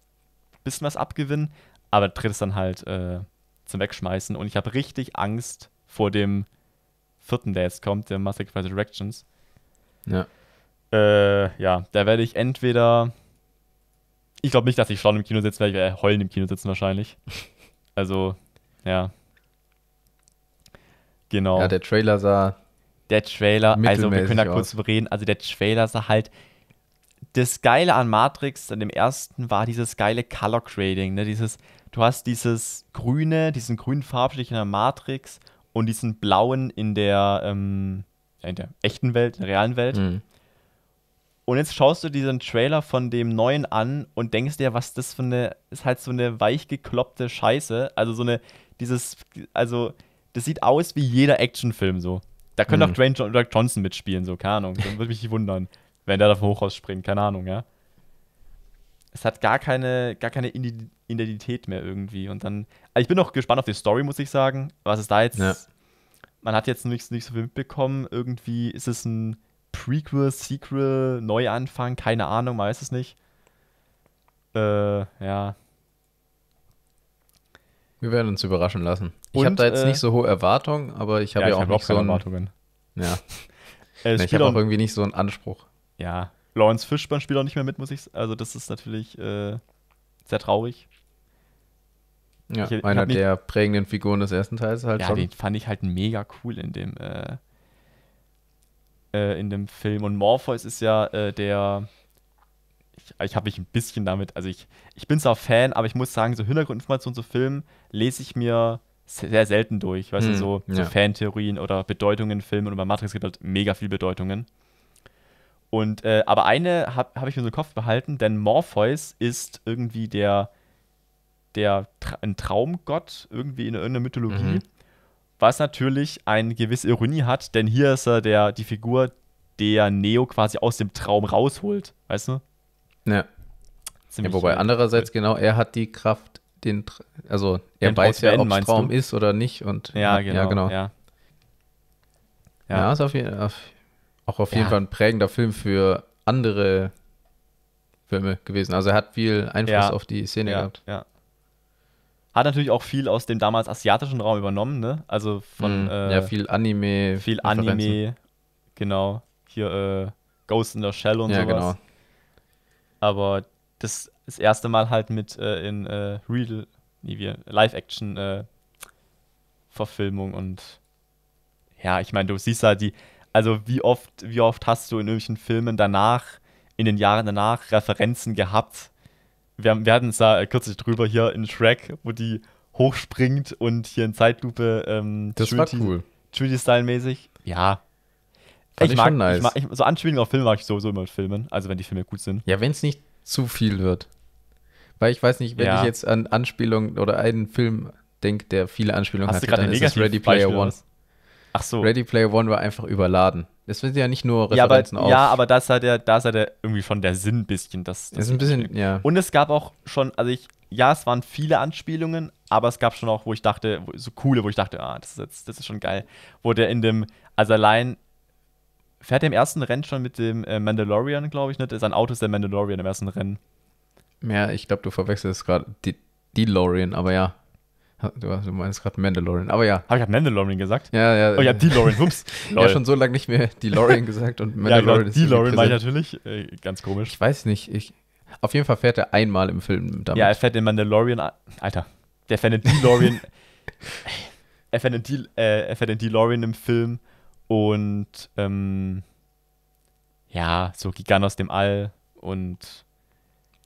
ein bisschen was abgewinnen, aber dritte ist dann halt äh, zum Wegschmeißen und ich habe richtig Angst vor dem vierten, der jetzt kommt, der Massacre Resurrections. Ja. Äh, ja, da werde ich entweder. Ich glaube nicht, dass ich schon im Kino sitze, weil ich werde heulen im Kino sitzen wahrscheinlich. also, ja. Genau. Ja, der Trailer sah. Der Trailer, also wir können da kurz reden. Also, der Trailer sah halt. Das Geile an Matrix, an dem ersten, war dieses geile Color Grading. Ne? Dieses, du hast dieses grüne, diesen grünen Farbstich in der Matrix und diesen blauen in der, ähm, in der echten Welt, in der realen Welt. Mhm. Und jetzt schaust du diesen Trailer von dem neuen an und denkst dir, was das für eine, ist halt so eine weich gekloppte Scheiße. Also so eine, dieses, also das sieht aus wie jeder Actionfilm so. Da könnte mhm. auch Dwayne Johnson mitspielen, so, keine Ahnung. Dann würde mich nicht wundern, wenn der da vom Hochhaus springt, keine Ahnung, ja es hat gar keine, gar keine Identität mehr irgendwie. Und dann, also ich bin auch gespannt auf die Story, muss ich sagen. Was ist da jetzt? Ja. Man hat jetzt nichts nicht so viel mitbekommen. Irgendwie ist es ein Prequel, Sequel, Neuanfang, keine Ahnung, man weiß es nicht. Äh, ja. Wir werden uns überraschen lassen. ich habe da jetzt äh, nicht so hohe Erwartungen, aber ich habe ja, ja ich auch hab nicht so ein, Erwartungen. Ja. äh, ich habe auch irgendwie nicht so einen Anspruch. Ja, Lawrence Fishburne spielt auch nicht mehr mit, muss ich Also, das ist natürlich äh, sehr traurig. Ja, ich, einer ich der prägenden Figuren des ersten Teils halt. Ja, schon. den fand ich halt mega cool in dem, äh, äh, in dem Film. Und Morpheus ist ja äh, der. Ich, ich habe mich ein bisschen damit. Also, ich, ich bin zwar Fan, aber ich muss sagen, so Hintergrundinformationen zu Filmen lese ich mir sehr selten durch. Weißt hm, du, so, ja. so Fantheorien oder Bedeutungen in Filmen. Und bei Matrix gibt es halt mega viel Bedeutungen. Und, äh, aber eine habe hab ich mir so im Kopf behalten, denn Morpheus ist irgendwie der, der Tra ein Traumgott, irgendwie in irgendeiner Mythologie. Mhm. Was natürlich eine gewisse Ironie hat, denn hier ist er der, die Figur, der Neo quasi aus dem Traum rausholt, weißt du? Ja. ja wobei andererseits, genau, er hat die Kraft, den, also er weiß ja, ob es Traum du? ist oder nicht. Und, ja, genau. Ja, genau. Ja. Ja, ja ist auf jeden Fall auch auf ja. jeden Fall ein prägender Film für andere Filme gewesen. Also er hat viel Einfluss ja. auf die Szene ja. gehabt. Ja. Hat natürlich auch viel aus dem damals asiatischen Raum übernommen, ne? Also von. Mhm. Äh, ja, viel Anime. Viel Anime, genau. Hier äh, Ghost in the Shell und ja, sowas. Genau. Aber das, das erste Mal halt mit äh, in äh, Real, nee, wir, Live-Action äh, Verfilmung und ja, ich meine, du siehst halt die, also wie oft, wie oft hast du in irgendwelchen Filmen danach, in den Jahren danach, Referenzen gehabt? Wir, wir hatten es da äh, kürzlich drüber hier in Shrek, wo die hochspringt und hier in Zeitlupe ähm, Das Trinity, war cool. Trinity-Style-mäßig. Ja, ich, ich, mag, nice. ich, mag, ich, so Anspielungen auf Filme mag ich sowieso immer mit Filmen, also wenn die Filme gut sind. Ja, wenn es nicht zu viel wird. Weil ich weiß nicht, wenn ja. ich jetzt an Anspielungen oder einen Film denke, der viele Anspielungen Hast hat, dann ist es Ready Player Beispiel One. Ist. Ach so. Ready Player One war einfach überladen. Das sind ja nicht nur Referenzen ja, auf. Ja, aber das hat ja, das hat ja irgendwie schon der Sinn ein bisschen. Das, das ist ein bisschen, ja. Und es gab auch schon, also ich, ja, es waren viele Anspielungen, aber es gab schon auch, wo ich dachte, so coole, wo ich dachte, ah, das ist jetzt, das ist schon geil. Wo der in dem, also allein fährt er im ersten Rennen schon mit dem äh, Mandalorian, glaube ich, nicht? Ne? Sein Auto ist der Mandalorian im ersten Rennen. Ja, ich glaube, du verwechselst gerade die DeLorean, aber ja. Du meinst gerade Mandalorian, aber ja. Habe ich halt Mandalorian gesagt? Ja, ja. Oh ja, DeLorean, ups. ja, schon so lange nicht mehr DeLorean gesagt und Mandalorian ja, genau, ist DeLorean war ich natürlich, äh, ganz komisch. Ich weiß nicht, ich, auf jeden Fall fährt er einmal im Film damit. Ja, er fährt den Mandalorian, Alter, der fährt in DeLorean, er, fährt den, De, äh, er fährt in DeLorean im Film und, ähm, ja, so Gigant aus dem All und...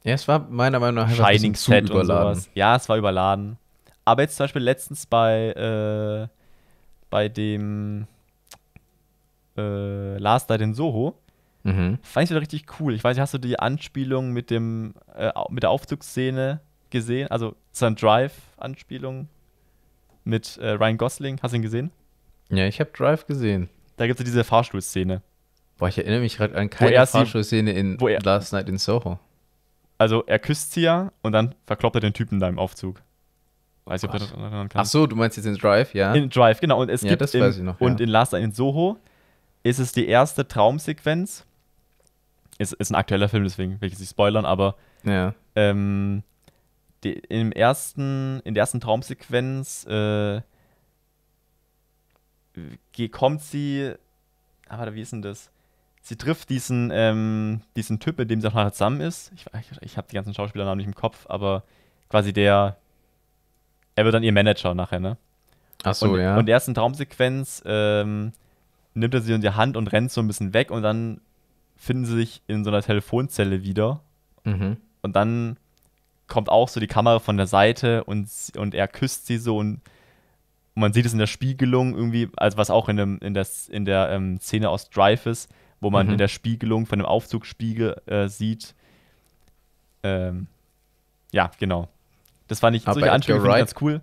Ja, es war meiner Meinung nach Shining Set überladen. und sowas. Ja, es war überladen. Aber jetzt zum Beispiel letztens bei, äh, bei dem äh, Last Night in Soho, mhm. fand ich wieder richtig cool. Ich weiß nicht, hast du die Anspielung mit, dem, äh, mit der Aufzugsszene gesehen? Also sein Drive-Anspielung mit äh, Ryan Gosling, hast du ihn gesehen? Ja, ich habe Drive gesehen. Da gibt es ja diese Fahrstuhlszene. Boah, ich erinnere mich gerade an keine Fahrstuhlszene in er, Last Night in Soho. Also er küsst sie ja und dann verkloppt er den Typen da im Aufzug. Weiß ich, ob du dich erinnern kannst. Ach so, du meinst jetzt in Drive, ja? In Drive, genau. Und es ja, gibt das in, noch, ja. und in Last Night in Soho ist es die erste Traumsequenz. Ist, ist ein aktueller Film, deswegen will ich es nicht spoilern, aber ja. ähm, die, im ersten, in der ersten Traumsequenz äh, kommt sie. Aber ah, wie ist denn das? Sie trifft diesen, ähm, diesen Typ, mit dem sie auch nachher zusammen ist. Ich, ich, ich habe die ganzen Schauspielernamen nicht im Kopf, aber quasi der er wird dann ihr Manager nachher, ne? Ach so, und, ja. Und erst in Traumsequenz ähm, nimmt er sie in die Hand und rennt so ein bisschen weg und dann finden sie sich in so einer Telefonzelle wieder. Mhm. Und dann kommt auch so die Kamera von der Seite und, und er küsst sie so und man sieht es in der Spiegelung irgendwie, also was auch in, dem, in der, in der ähm, Szene aus Drive ist, wo man mhm. in der Spiegelung von dem Aufzugspiegel äh, sieht. Ähm, ja, genau. Das fand ich, Aber ah, solche Anspielungen right, ganz cool.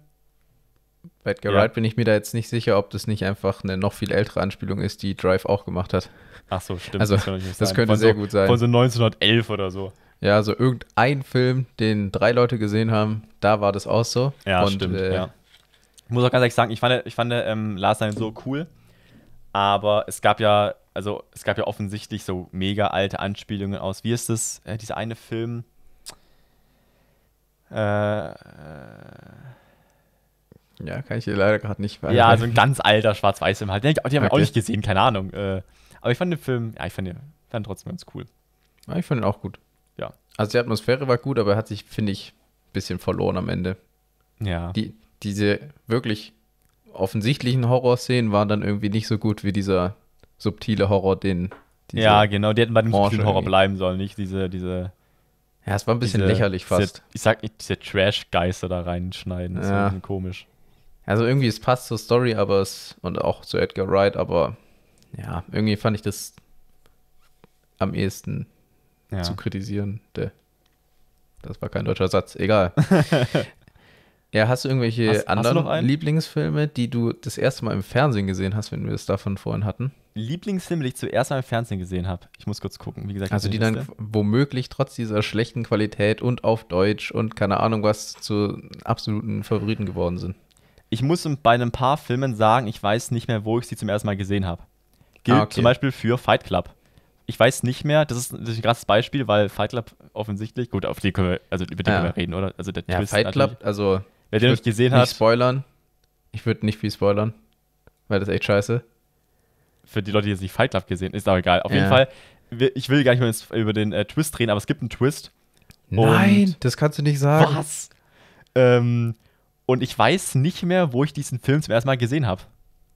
Bei Edgar ja. Wright bin ich mir da jetzt nicht sicher, ob das nicht einfach eine noch viel ältere Anspielung ist, die Drive auch gemacht hat. Ach so, stimmt. Also, das, das könnte von sehr so, gut sein. Von so 1911 oder so. Ja, so irgendein Film, den drei Leute gesehen haben, da war das auch so. Ja, Und, stimmt. Äh, ja. Ich muss auch ganz ehrlich sagen, ich fand, ich fand ähm, Last Night so cool, aber es gab ja, also es gab ja offensichtlich so mega alte Anspielungen aus. Wie ist das, äh, dieser eine Film? Äh, äh, ja, kann ich dir leider gerade nicht weiter. Ja, so ein ganz alter Schwarz-Weiß-Film halt. habe ich haben wir okay. auch nicht gesehen, keine Ahnung. Äh. aber ich fand den Film, ja, ich fand den, fand trotzdem ganz cool. Ja, ich fand ihn auch gut. Ja. Also die Atmosphäre war gut, aber er hat sich, finde ich, ein bisschen verloren am Ende. Ja. Die, diese wirklich offensichtlichen Horrorszenen waren dann irgendwie nicht so gut wie dieser subtile Horror, den. ja, genau, die hätten bei dem subtilen Horror bleiben sollen, nicht diese, diese ja, es war ein bisschen diese, lächerlich fast. Diese, ich sag nicht, diese Trash-Geister da reinschneiden. Das ja. ist komisch. Also irgendwie, es passt zur Story, aber es, und auch zu Edgar Wright, aber ja, irgendwie fand ich das am ehesten ja. zu kritisieren. Das war kein deutscher Satz, egal. ja, hast du irgendwelche hast, anderen hast du Lieblingsfilme, die du das erste Mal im Fernsehen gesehen hast, wenn wir es davon vorhin hatten? Lieblingsfilme, die ich zuerst mal im Fernsehen gesehen habe. Ich muss kurz gucken, wie gesagt. Also die dann womöglich trotz dieser schlechten Qualität und auf Deutsch und keine Ahnung was zu absoluten Favoriten geworden sind. Ich muss bei ein paar Filmen sagen, ich weiß nicht mehr, wo ich sie zum ersten Mal gesehen habe. Gilt ah, okay. zum Beispiel für Fight Club. Ich weiß nicht mehr, das ist, das ist ein krasses Beispiel, weil Fight Club offensichtlich, gut, auf die können wir, also über den ja. können wir reden, oder? Also der ja, Twist Fight Club, also wer den nicht gesehen nicht hat. Spoilern. Ich würde nicht viel spoilern, weil das echt scheiße für die Leute, die jetzt nicht Fight Club gesehen ist aber egal. Auf ja. jeden Fall, ich will gar nicht mehr über den äh, Twist reden, aber es gibt einen Twist. Nein, das kannst du nicht sagen. Was? Ähm, und ich weiß nicht mehr, wo ich diesen Film zum ersten Mal gesehen habe.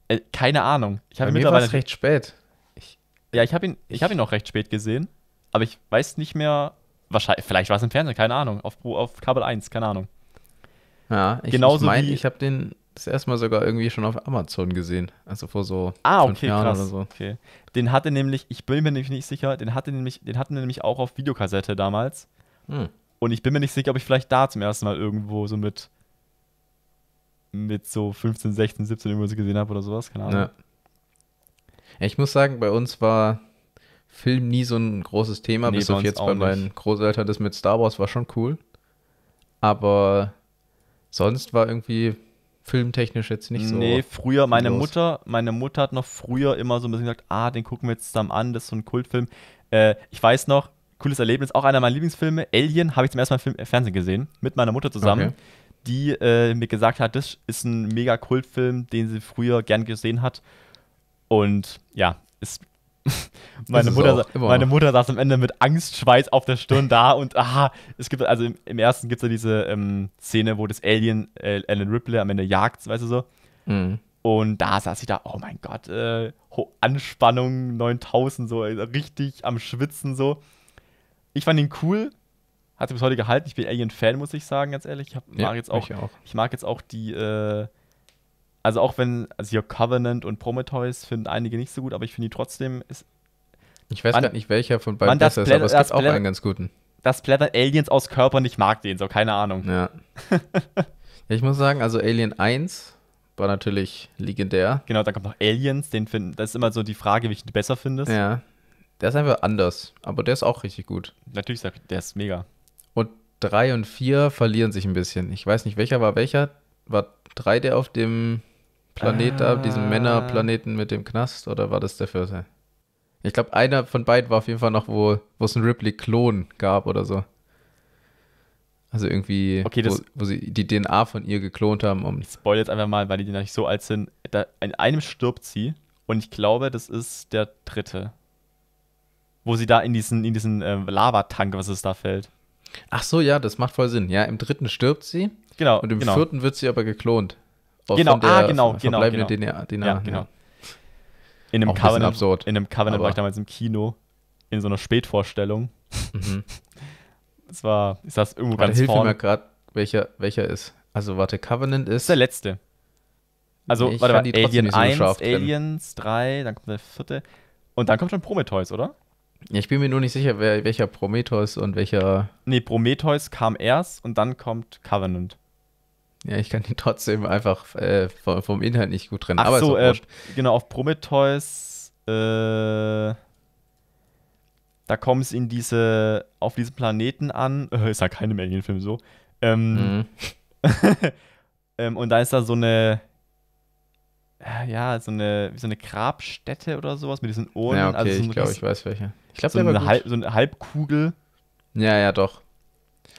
Äh, keine Ahnung. Ich habe ihn mittlerweile recht spät. Ich, ja, ich habe ihn, ich, ich habe ihn noch recht spät gesehen, aber ich weiß nicht mehr. Wahrscheinlich, vielleicht war es im Fernsehen, keine Ahnung. Auf, auf Kabel 1, keine Ahnung. Ja, ich, ich meine, ich habe den das erste Mal sogar irgendwie schon auf Amazon gesehen. Also vor so ah, okay, fünf Jahren krass. oder so. Okay. Den hatte nämlich, ich bin mir nämlich nicht sicher, den hatte nämlich, den hatten nämlich auch auf Videokassette damals. Hm. Und ich bin mir nicht sicher, ob ich vielleicht da zum ersten Mal irgendwo so mit, mit so 15, 16, 17 irgendwas gesehen habe oder sowas, keine Ahnung. Ja. Ich muss sagen, bei uns war Film nie so ein großes Thema, nee, bis auf jetzt bei nicht. meinen Großeltern. Das mit Star Wars war schon cool. Aber sonst war irgendwie filmtechnisch jetzt nicht so. Nee, früher, meine los. Mutter, meine Mutter hat noch früher immer so ein bisschen gesagt, ah, den gucken wir jetzt zusammen an, das ist so ein Kultfilm. Äh, ich weiß noch, cooles Erlebnis, auch einer meiner Lieblingsfilme, Alien, habe ich zum ersten Mal im äh, Fernsehen gesehen, mit meiner Mutter zusammen, okay. die äh, mir gesagt hat, das ist ein mega Kultfilm, den sie früher gern gesehen hat. Und ja, ist meine, Mutter, meine Mutter saß am Ende mit Angstschweiß auf der Stirn da und aha, es gibt, also im, im ersten gibt es ja diese ähm, Szene, wo das Alien äh, Alan Ripley am Ende jagt, weißt du so. Mhm. Und da saß ich da, oh mein Gott, äh, Anspannung 9000, so äh, richtig am Schwitzen so. Ich fand ihn cool, hat sich bis heute gehalten. Ich bin Alien-Fan, muss ich sagen, ganz ehrlich. Ich, hab, mag, jetzt auch, ich, auch. ich mag jetzt auch die, äh, also auch wenn, also hier Covenant und Prometheus finden einige nicht so gut, aber ich finde die trotzdem ist. Ich weiß gerade nicht, welcher von beiden besser ist, aber es gibt auch einen ganz guten. Das Blättern Aliens aus Körper nicht mag den so, keine Ahnung. Ja. ja. Ich muss sagen, also Alien 1 war natürlich legendär. Genau, dann kommt noch Aliens, den finden, das ist immer so die Frage, welchen du besser findest. Ja. Der ist einfach anders, aber der ist auch richtig gut. Natürlich, der ist mega. Und 3 und 4 verlieren sich ein bisschen. Ich weiß nicht, welcher war welcher. War 3 der auf dem Planet ah. da, diesen ah. Männerplaneten mit dem Knast, oder war das der vierte? Ich glaube, einer von beiden war auf jeden Fall noch, wo, es einen Ripley-Klon gab oder so. Also irgendwie, okay, wo, wo, sie die DNA von ihr geklont haben. Um ich spoil jetzt einfach mal, weil die noch nicht so alt sind. Da, in einem stirbt sie und ich glaube, das ist der dritte. Wo sie da in diesen, in diesen äh, Lavatank, was es da fällt. Ach so, ja, das macht voll Sinn. Ja, im dritten stirbt sie. Genau. Und im genau. vierten wird sie aber geklont genau, ah, genau, genau. Bleiben genau. Den, ja, genau. Ja. In einem Auch Covenant, ein in einem Covenant war ich damals im Kino, in so einer Spätvorstellung. Mhm. Es war, ich saß irgendwo warte, ganz hilf vorne. mir gerade, welcher, welcher ist. Also, warte, Covenant ist. ist der letzte. Also, ich warte, warte Alien so 1, Aliens 3, dann kommt der vierte. Und dann kommt schon Prometheus, oder? Ja, ich bin mir nur nicht sicher, wer, welcher Prometheus und welcher. Nee, Prometheus kam erst und dann kommt Covenant. Ja, ich kann ihn trotzdem einfach äh, vom, vom, Inhalt nicht gut trennen. Ach aber so, äh, genau, auf Prometheus, äh, da kommt es in diese, auf diesen Planeten an. Ist ja keinem Alien-Film so. Ähm, mhm. ähm, und da ist da so eine, äh, ja, so eine, so eine Grabstätte oder sowas mit diesen Ohren. Ja, also okay, also so ich glaube, ich weiß welche. Ich glaube, so, so eine Halbkugel. Ja, ja, doch.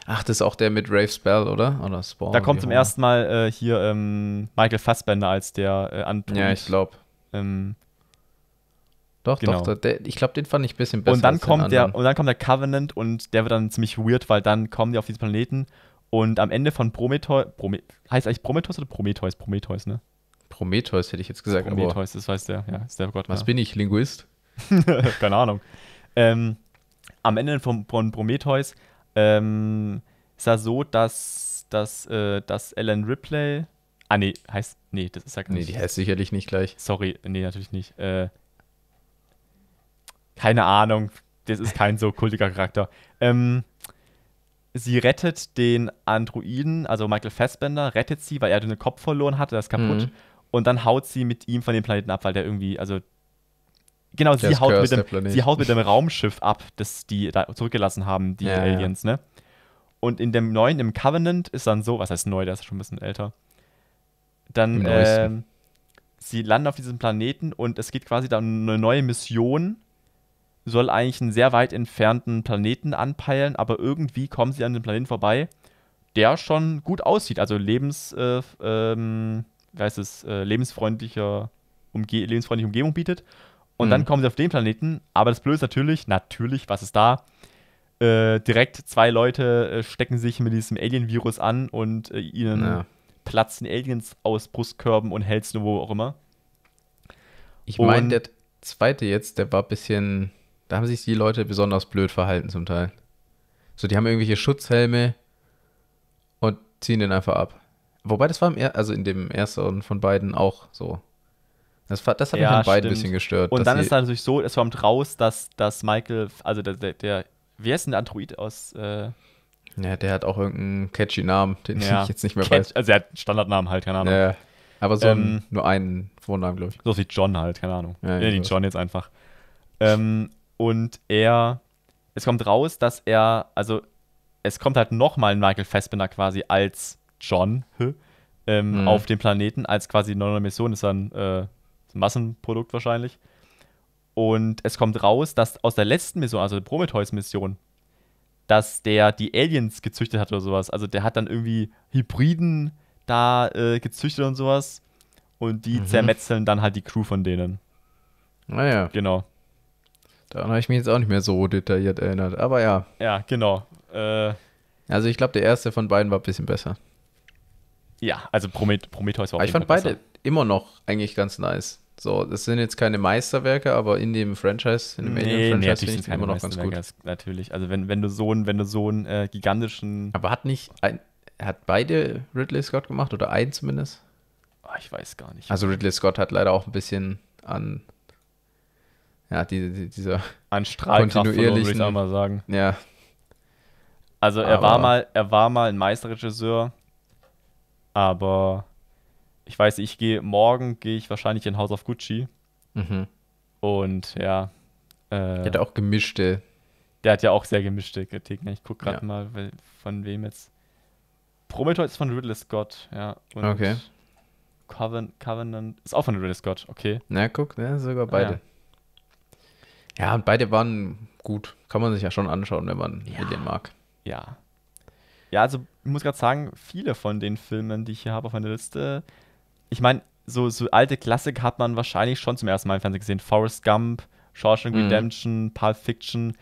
Ach, das ist auch der mit Rave Spell, oder? Oder Spawn. Da kommt zum Hunde. ersten Mal äh, hier ähm, Michael Fassbender als der äh, Anton. Ja, ich glaube. Ähm, doch, genau. doch, der, ich glaube, den fand ich ein bisschen besser. Und dann, kommt der, und dann kommt der Covenant und der wird dann ziemlich weird, weil dann kommen die auf diesen Planeten und am Ende von Prometheus. Prome heißt eigentlich Prometheus oder Prometheus? Prometheus, ne? Prometheus hätte ich jetzt gesagt. Prometheus, das weiß der, ja, ist der Gott. Was ja. bin ich, Linguist? Keine Ahnung. Ähm, am Ende von, von Prometheus ähm, ja so, dass, dass, äh, dass Ellen Ripley. Ah, nee, heißt. Nee, das ist ja gar nicht. Nee, die heißt sicherlich nicht gleich. Sorry, nee, natürlich nicht. Äh, keine Ahnung, das ist kein so kultiger Charakter. Ähm, sie rettet den Androiden, also Michael Fassbender, rettet sie, weil er den Kopf verloren hatte, das ist kaputt. Mhm. Und dann haut sie mit ihm von dem Planeten ab, weil der irgendwie, also Genau, sie haut, mit dem, sie haut mit dem Raumschiff ab, das die da zurückgelassen haben, die ja, Aliens, ne? Und in dem neuen, im Covenant, ist dann so, was heißt neu, der ist schon ein bisschen älter. Dann, äh, sie landen auf diesem Planeten und es geht quasi dann um eine neue Mission, soll eigentlich einen sehr weit entfernten Planeten anpeilen, aber irgendwie kommen sie an den Planeten vorbei, der schon gut aussieht, also lebens, äh, ähm, wie heißt es, äh, lebensfreundlicher Umge lebensfreundliche Umgebung bietet. Und mhm. dann kommen sie auf den Planeten, aber das Blöde ist natürlich, natürlich, was ist da? Äh, direkt zwei Leute äh, stecken sich mit diesem Alien-Virus an und äh, ihnen ja. platzen Aliens aus Brustkörben und Hälsen, wo auch immer. Ich meine, der zweite jetzt, der war ein bisschen. Da haben sich die Leute besonders blöd verhalten zum Teil. So, die haben irgendwelche Schutzhelme und ziehen den einfach ab. Wobei das war im er also in dem ersten von beiden auch so. Das, das hat ja, mich an beiden ein bisschen gestört. Und dann ist natürlich so, es kommt raus, dass, dass Michael, also der, der, der wer ist denn der Android aus. Äh, ja, der hat auch irgendeinen catchy Namen, den ja. ich jetzt nicht mehr Catch, weiß. Also er hat einen Standardnamen halt, keine Ahnung. Ja, aber so ähm, nur einen Vornamen, glaube ich. So wie John halt, keine Ahnung. Ja, ja, die John jetzt einfach. Ähm, und er, es kommt raus, dass er, also es kommt halt nochmal ein Michael Fassbender quasi als John ähm, mhm. auf dem Planeten, als quasi in Mission ist dann äh, Massenprodukt wahrscheinlich. Und es kommt raus, dass aus der letzten Mission, also der Prometheus-Mission, dass der die Aliens gezüchtet hat oder sowas. Also der hat dann irgendwie Hybriden da äh, gezüchtet und sowas. Und die mhm. zermetzeln dann halt die Crew von denen. Naja. Ah genau. Daran habe ich mich jetzt auch nicht mehr so detailliert erinnert, aber ja. Ja, genau. Äh, also ich glaube, der erste von beiden war ein bisschen besser. Ja, also Prometheus war auch Aber ich fand beide immer noch eigentlich ganz nice. So, das sind jetzt keine Meisterwerke, aber in dem Franchise, in dem nee, Alien-Franchise nee, finde ich immer noch ganz gut. Natürlich, also wenn, wenn du so einen, wenn du so einen äh, gigantischen... Aber hat nicht, ein, hat beide Ridley Scott gemacht oder einen zumindest? Oh, ich weiß gar nicht. Also Ridley Scott hat leider auch ein bisschen an, ja, die, die, dieser... An Strahlkraft würde ich auch mal sagen. Ja. Also er aber, war mal, er war mal ein Meisterregisseur, aber ich weiß, ich gehe morgen, gehe ich wahrscheinlich in House of Gucci. Mhm. Und ja. Äh, der hat auch gemischte. Der hat ja auch sehr gemischte Kritiken. Ich gucke gerade ja. mal, von wem jetzt. Prometheus ist von Ridley Scott, ja. Und okay. Coven Covenant ist auch von Ridley Scott, okay. Na, guck, ne, sogar beide. Ah, ja. ja. und beide waren gut. Kann man sich ja schon anschauen, wenn man ja. Medien mag. Ja. Ja, also ich muss gerade sagen, viele von den Filmen, die ich hier habe auf meiner Liste, ich meine, so, so alte Klassik hat man wahrscheinlich schon zum ersten Mal im Fernsehen gesehen. Forrest Gump, Shawshank mhm. Redemption, Pulp Fiction.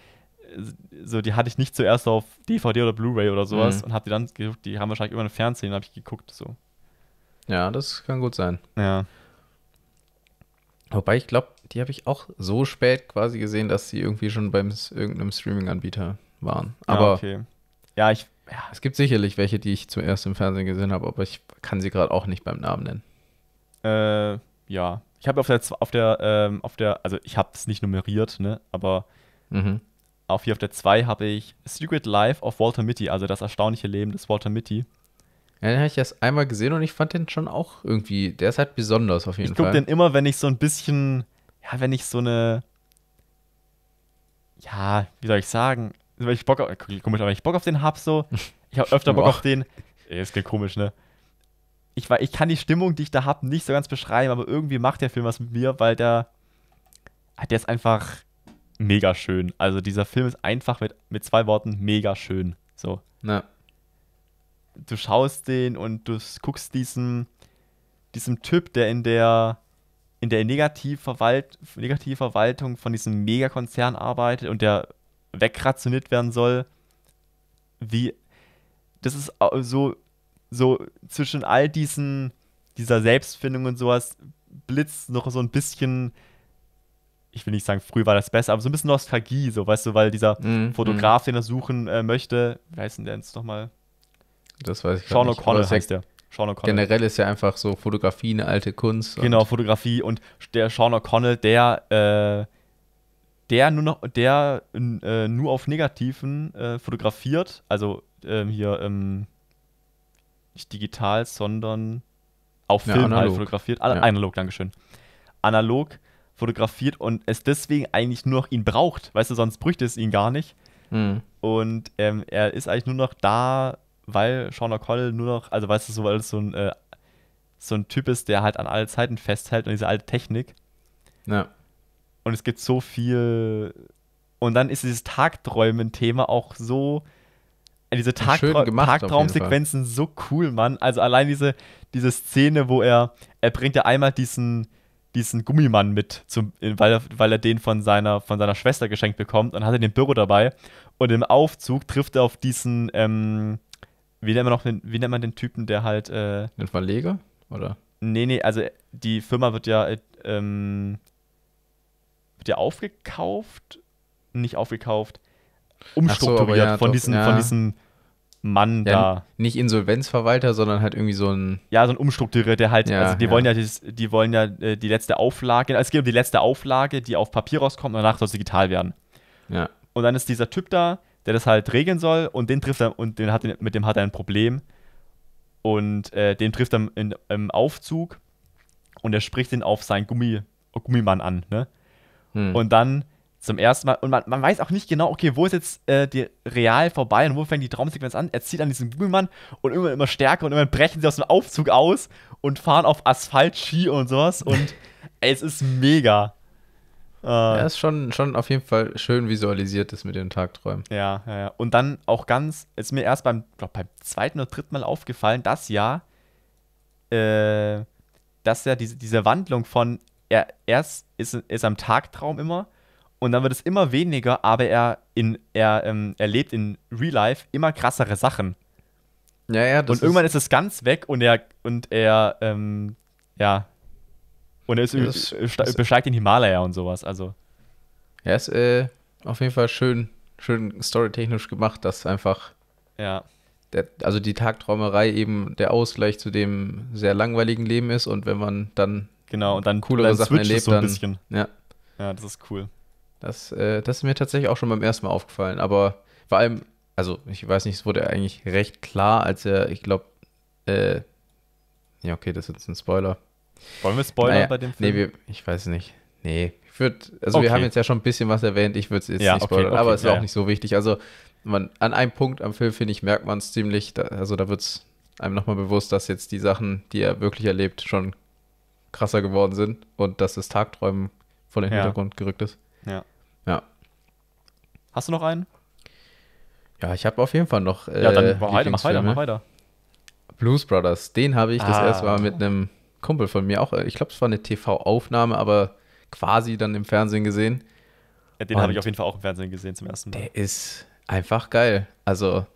So, die hatte ich nicht zuerst auf DVD oder Blu-ray oder sowas mhm. und habe die dann geguckt. Die haben wahrscheinlich immer im Fernsehen, habe ich geguckt. so. Ja, das kann gut sein. Ja. Wobei ich glaube, die habe ich auch so spät quasi gesehen, dass sie irgendwie schon beim irgendeinem Streaming-Anbieter waren. Aber ja, okay. ja, ich, ja, es gibt sicherlich welche, die ich zuerst im Fernsehen gesehen habe, aber ich kann sie gerade auch nicht beim Namen nennen. Äh, ja, ich habe auf der, auf der, ähm, auf der, also ich habe es nicht nummeriert, ne, aber mhm. auf hier auf der 2 habe ich Secret Life of Walter Mitty, also das erstaunliche Leben des Walter Mitty. Ja, den habe ich erst einmal gesehen und ich fand den schon auch irgendwie, der ist halt besonders auf jeden ich Fall. Ich gucke den immer, wenn ich so ein bisschen, ja, wenn ich so eine, ja, wie soll ich sagen, wenn ich Bock auf, komisch, aber wenn ich Bock auf den hab so, ich habe öfter Bock auf den, ey, das klingt komisch, ne, ich, ich kann die Stimmung, die ich da habe, nicht so ganz beschreiben, aber irgendwie macht der Film was mit mir, weil der, ah, der ist einfach mega schön. Also dieser Film ist einfach mit, mit zwei Worten mega schön. So. Na. Du schaust den und du guckst diesen, diesem Typ, der in der in der Negativverwaltung von diesem Megakonzern arbeitet und der wegrationiert werden soll, wie das ist so so zwischen all diesen, dieser Selbstfindung und sowas blitzt noch so ein bisschen, ich will nicht sagen, früh war das besser, aber so ein bisschen Nostalgie, so, weißt du, weil dieser mm, Fotograf, mm. den er suchen äh, möchte, wie heißt denn der jetzt nochmal? Das weiß ich Sean O'Connell heißt der. Sean Generell ist ja einfach so Fotografie eine alte Kunst. Genau, Fotografie und der Sean O'Connell, der, äh, der nur noch, der äh, nur auf Negativen äh, fotografiert, also ähm, hier, ähm, nicht digital, sondern auf Film ja, halt fotografiert. ja. Analog, Dankeschön. Analog fotografiert und es deswegen eigentlich nur noch ihn braucht. Weißt du, sonst bräuchte es ihn gar nicht. Mhm. Und ähm, er ist eigentlich nur noch da, weil Sean O'Connell nur noch, also weißt du, so, weil es so ein, äh, so ein Typ ist, der halt an alle Zeiten festhält und diese alte Technik. Ja. Und es gibt so viel. Und dann ist dieses Tagträumen-Thema auch so diese Tagtraumsequenzen so cool, Mann. Also allein diese, diese Szene, wo er, er bringt ja einmal diesen, diesen Gummimann mit, zum, weil, er, weil er den von seiner, von seiner Schwester geschenkt bekommt und hat er den Büro dabei. Und im Aufzug trifft er auf diesen, ähm, wie nennt man noch den, wie nennt man den Typen, der halt. Äh, den Verleger? Oder? Nee, nee, also die Firma wird ja, äh, ähm, wird ja aufgekauft. Nicht aufgekauft. Umstrukturiert so, ja, von, doch, diesen, ja. von diesem Mann ja, da. Nicht Insolvenzverwalter, sondern halt irgendwie so ein. Ja, so ein Umstrukturierer, der halt, ja, also die wollen ja, die, die wollen ja äh, die letzte Auflage, also es geht um die letzte Auflage, die auf Papier rauskommt und danach soll es digital werden. Ja. Und dann ist dieser Typ da, der das halt regeln soll und den trifft er und den hat, mit dem hat er ein Problem. Und äh, den trifft er in, im Aufzug und er spricht ihn auf seinen Gummi, Gummimann an, ne? Hm. Und dann zum ersten Mal. Und man, man weiß auch nicht genau, okay, wo ist jetzt äh, die Real vorbei und wo fängt die Traumsequenz an? Er zieht an diesem Buhlmann und immer, immer stärker und immer brechen sie aus dem Aufzug aus und fahren auf Asphalt, Ski und sowas. Und es ist mega. Er äh, ja, ist schon, schon auf jeden Fall schön visualisiert, das mit den Tagträumen. Ja, ja, ja. Und dann auch ganz, ist mir erst beim, glaub, beim zweiten oder dritten Mal aufgefallen, dass ja, äh, dass ja diese, diese Wandlung von, er, erst ist, ist am Tagtraum immer, und dann wird es immer weniger, aber er, in, er ähm, erlebt in Real Life immer krassere Sachen. Ja, ja, das Und irgendwann ist, ist es ganz weg und er, und er, ähm, ja. Und er ist, das, das besteigt den Himalaya und sowas, also. Ja, ist äh, auf jeden Fall schön, schön storytechnisch gemacht, dass einfach. Ja. Der, also die Tagträumerei eben der Ausgleich zu dem sehr langweiligen Leben ist und wenn man dann. Genau, und dann coolere dann Sachen erlebt, so ein dann, bisschen. Ja. Ja, das ist cool. Das, äh, das ist mir tatsächlich auch schon beim ersten Mal aufgefallen. Aber vor allem, also ich weiß nicht, es wurde eigentlich recht klar, als er, ich glaube, äh, ja, okay, das ist jetzt ein Spoiler. Wollen wir spoilern naja, bei dem Film? Nee, wir, ich weiß nicht. Nee, ich würde, also okay. wir haben jetzt ja schon ein bisschen was erwähnt, ich würde es jetzt ja, nicht spoilern, okay, okay, aber es ist ja, auch nicht so wichtig. Also man, an einem Punkt am Film, finde ich, merkt man es ziemlich, da, also da wird es einem nochmal bewusst, dass jetzt die Sachen, die er wirklich erlebt, schon krasser geworden sind und dass das Tagträumen vor in den Hintergrund gerückt ist. Ja. Hast du noch einen? Ja, ich habe auf jeden Fall noch. Äh, ja, dann äh, mach weiter, mach weiter, mach weiter. Blues Brothers, den habe ich ah. das erste Mal mit einem Kumpel von mir auch. Äh, ich glaube, es war eine TV-Aufnahme, aber quasi dann im Fernsehen gesehen. Ja, den habe ich auf jeden Fall auch im Fernsehen gesehen zum ersten Mal. Der ist einfach geil. Also,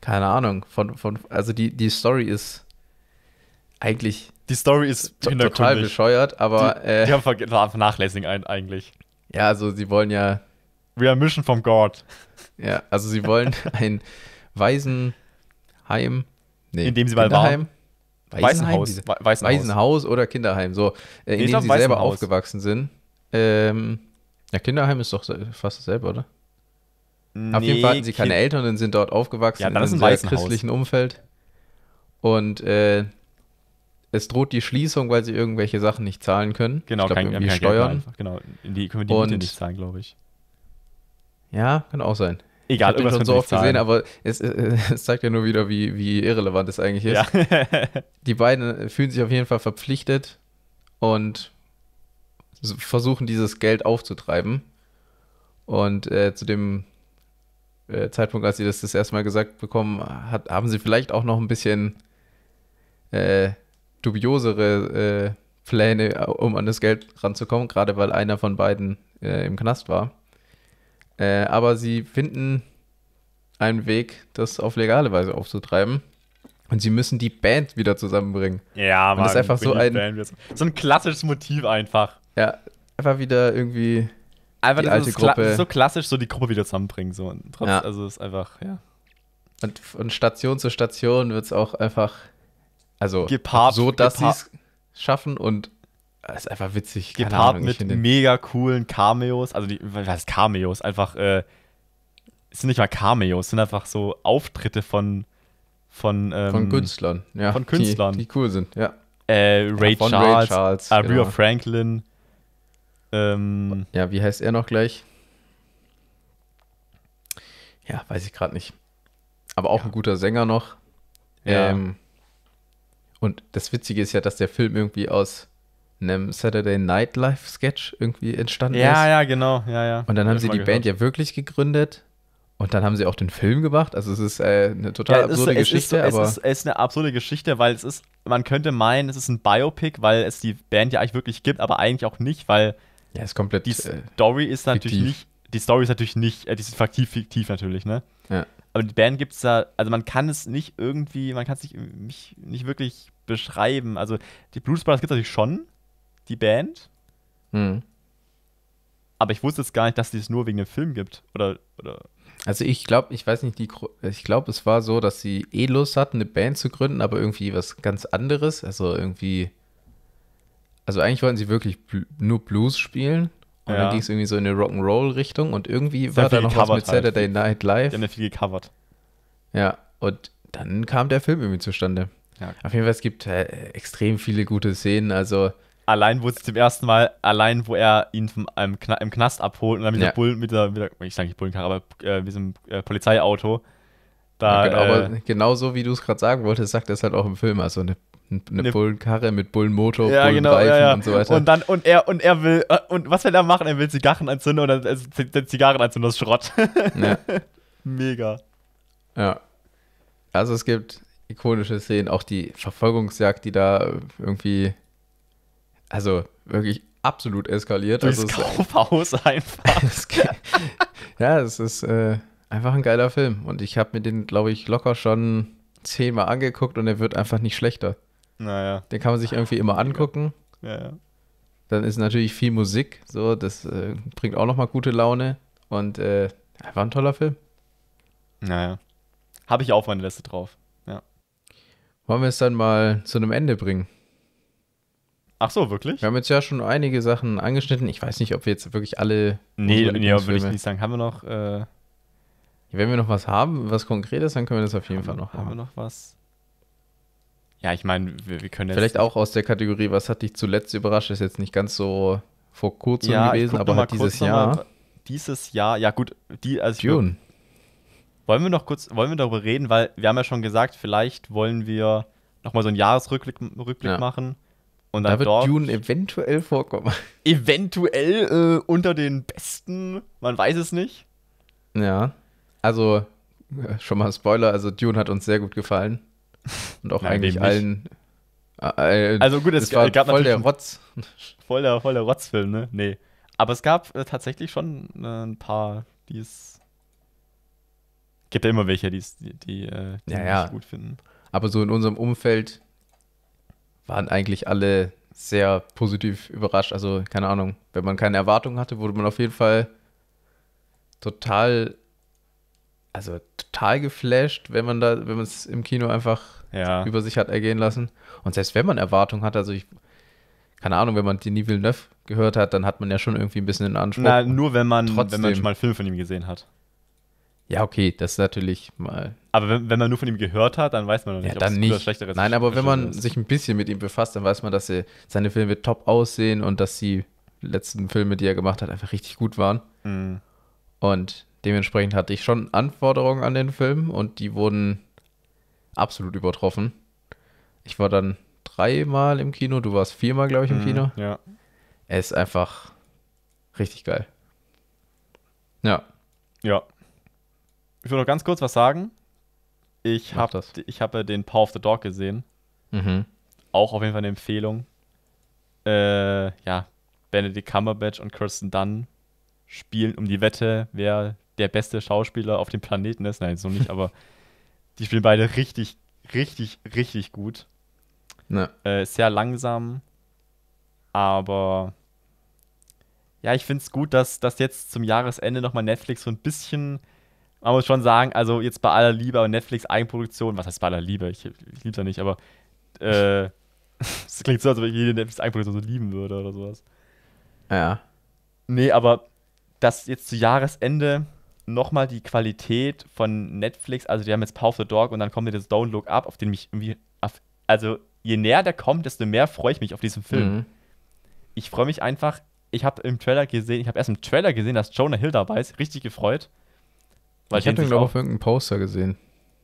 keine Ahnung. Von, von, also, die, die Story ist eigentlich. Die Story ist total bescheuert, aber. Die, die äh, haben vernachlässigt eigentlich. Ja, also, sie wollen ja We are Mission from God. Ja, also sie wollen ein Waisenheim. Nee, in dem sie mal waren. Waisenhaus. Waisenhaus. oder Kinderheim, so, äh, in nee, dem sie selber aufgewachsen sind. Ähm, ja, Kinderheim ist doch fast dasselbe, oder? Nee, Auf jeden Fall hatten sie keine kind Eltern und sind dort aufgewachsen ja, in einem ein christlichen Umfeld. Und äh, es droht die Schließung, weil sie irgendwelche Sachen nicht zahlen können. Genau, ich glaub, kein, irgendwie kein Steuern. Genau, die können wir die Miete nicht zahlen, glaube ich. Ja, kann auch sein. Egal, ich habe schon so oft gesehen, aber es, äh, es, zeigt ja nur wieder, wie, wie irrelevant es eigentlich ist. Ja. die beiden äh, fühlen sich auf jeden Fall verpflichtet und versuchen, dieses Geld aufzutreiben. Und äh, zu dem äh, Zeitpunkt, als sie das das erste Mal gesagt bekommen, hat, haben sie vielleicht auch noch ein bisschen äh, dubiosere äh, Pläne, um an das Geld ranzukommen, gerade weil einer von beiden im Knast war. Äh, aber sie finden einen Weg, das auf legale Weise aufzutreiben. Und sie müssen die Band wieder zusammenbringen. Ja, man. ist einfach so ein. so ein klassisches Motiv einfach. Ja, einfach wieder irgendwie. Einfach die alte Gruppe. so klassisch, so die Gruppe wieder zusammenbringen. So. Und trotz, ja. Also ist einfach, ja. Und von Station zu Station wird es auch einfach. Also, Gepaart, so dass sie es schaffen und das ist einfach witzig. Keine Gepaart Ahnung, mit mega coolen Cameos. Also, die, was heißt Cameos? Einfach, äh, es sind nicht mal Cameos, es sind einfach so Auftritte von. Von, ähm, von Künstlern, ja. Von Künstlern. Die, die cool sind, ja. Äh, Ray, ja, Charles, Ray Charles, Aria äh, genau. Franklin. Ähm, ja, wie heißt er noch gleich? Ja, weiß ich gerade nicht. Aber auch ja. ein guter Sänger noch. Ja. Ähm, und das Witzige ist ja, dass der Film irgendwie aus einem Saturday Night Live Sketch irgendwie entstanden ja, ist. Ja, ja, genau, ja, ja. Und dann haben sie die gehört. Band ja wirklich gegründet und dann haben sie auch den Film gemacht. Also es ist äh, eine total ja, absurde ist, Geschichte. Ist, aber es ist, es, ist, eine absurde Geschichte, weil es ist, man könnte meinen, es ist ein Biopic, weil es die Band ja eigentlich wirklich gibt, aber eigentlich auch nicht, weil ja, ist komplett, die äh, Story ist natürlich nicht, die Story ist natürlich nicht, äh, die ist faktiv, fiktiv natürlich, ne? Ja. Aber die Band gibt es da, also man kann es nicht irgendwie, man kann es nicht, nicht wirklich beschreiben. Also die Blues Brothers gibt es natürlich schon, die Band. Mhm. Aber ich wusste es gar nicht, dass es nur wegen dem Film gibt. Oder, oder also ich glaube, ich weiß nicht, die, ich glaube, es war so, dass sie eh Lust hatten, eine Band zu gründen, aber irgendwie was ganz anderes. Also irgendwie, also eigentlich wollten sie wirklich nur Blues spielen. Und ja. dann ging es irgendwie so in eine Rock'n'Roll-Richtung und irgendwie Sehr war da noch was mit halt. Saturday halt. Night Live. Die haben ja viel gecovert. Ja, und dann kam der Film irgendwie zustande. Ja. Auf jeden Fall, es gibt äh, extrem viele gute Szenen. Also allein, wo es zum ersten Mal, allein, wo er ihn vom, ähm, Kna im Knast abholt und dann mit ja. der Bull, mit der, mit der ich sage nicht Bullenkarre, aber äh, mit diesem äh, Polizeiauto. Da, ja, genau, äh, aber genauso wie du es gerade sagen wolltest, sagt er es halt auch im Film. Also eine, eine, ne, Bullenkarre mit Bullenmotor, ja, genau, Bullenreifen genau, ja, und so weiter. Und dann, und er, und er will, äh, und was will er machen? Er will Zigarren anzünden oder also, Zigarren anzünden, das ist Schrott. Mega. Ja. Also es gibt ikonische Szenen, auch die Verfolgungsjagd, die da irgendwie also wirklich absolut eskaliert. Das also Kaufhaus einfach. ja, es ist äh, einfach ein geiler Film. Und ich habe mir den, glaube ich, locker schon zehnmal angeguckt und er wird einfach nicht schlechter. Naja. Den kann man sich irgendwie immer angucken. Ja, ja. Dann ist natürlich viel Musik, so, das äh, bringt auch nochmal gute Laune. Und äh, war ein toller Film. Naja. Habe ich auch meine Liste drauf. Ja. Wollen wir es dann mal zu einem Ende bringen? Ach so, wirklich? Wir haben jetzt ja schon einige Sachen angeschnitten. Ich weiß nicht, ob wir jetzt wirklich alle. Nee, nee würde ich nicht sagen. Haben wir noch. Äh Wenn wir noch was haben, was Konkretes, dann können wir das auf jeden haben, Fall noch haben. Haben wir noch was? Ja, ich meine, wir, wir, können jetzt. Vielleicht auch aus der Kategorie, was hat dich zuletzt überrascht? Ist jetzt nicht ganz so vor kurzem ja, gewesen, aber halt dieses Jahr. dieses Jahr, ja gut, die. Also Dune. Wollen wir noch kurz, wollen wir darüber reden, weil wir haben ja schon gesagt, vielleicht wollen wir nochmal so einen Jahresrückblick Rückblick ja. machen. Und da wird dort Dune eventuell vorkommen. Eventuell äh, unter den Besten, man weiß es nicht. Ja, also schon mal Spoiler, also Dune hat uns sehr gut gefallen. Und auch Nein, eigentlich allen. Äh, äh, also gut, es, war gab voll der Rotz. Voll der, voll der Rotzfilm, ne? Nee. Aber es gab äh, tatsächlich schon äh, ein paar, die es. Gibt ja immer welche, die's, die, die, äh, die ja, ja. gut finden. Aber so in unserem Umfeld waren eigentlich alle sehr positiv überrascht. Also, keine Ahnung, wenn man keine Erwartungen hatte, wurde man auf jeden Fall total, also total geflasht, wenn man da, wenn man es im Kino einfach ja. über sich hat ergehen lassen. Und selbst wenn man Erwartungen hat, also ich, keine Ahnung, wenn man Denis Villeneuve gehört hat, dann hat man ja schon irgendwie ein bisschen den Anspruch. Na, nur wenn man, Trotzdem. wenn man schon mal einen Film von ihm gesehen hat. Ja, okay, das ist natürlich mal. Aber wenn, wenn man nur von ihm gehört hat, dann weiß man noch nicht, ja, dann ob es nicht. schlechteres Nein, aber wenn man ist. sich ein bisschen mit ihm befasst, dann weiß man, dass er, seine Filme top aussehen und dass die letzten Filme, die er gemacht hat, einfach richtig gut waren. Mhm. Und dementsprechend hatte ich schon Anforderungen an den Film und die wurden absolut übertroffen. Ich war dann dreimal im Kino, du warst viermal, glaube ich, im mhm, Kino. Ja. Er ist einfach richtig geil. Ja. Ja ich will noch ganz kurz was sagen. Ich habe hab den Power of the Dog gesehen. Mhm. Auch auf jeden Fall eine Empfehlung. Äh, ja, Benedict Cumberbatch und Kirsten Dunn spielen um die Wette, wer der beste Schauspieler auf dem Planeten ist. Nein, so nicht, aber die spielen beide richtig, richtig, richtig gut. Ne. Äh, sehr langsam, aber ja, ich finde es gut, dass, dass jetzt zum Jahresende nochmal Netflix so ein bisschen man muss schon sagen, also jetzt bei aller Liebe und Netflix Eigenproduktion, was heißt bei aller Liebe? Ich, ich liebe ja nicht, aber äh, klingt so, als ob ich jede Netflix Eigenproduktion so lieben würde oder sowas. Ja. Nee, aber dass jetzt zu Jahresende nochmal die Qualität von Netflix, also die haben jetzt Power of the Dog und dann kommt der Download ab, auf den mich irgendwie, auf, also je näher der kommt, desto mehr freue ich mich auf diesen Film. Mhm. Ich freue mich einfach, ich habe im Trailer gesehen, ich habe erst im Trailer gesehen, dass Jonah Hill dabei ist, richtig gefreut. Weil ich habe den, glaube ich, auf irgendeinem Poster gesehen.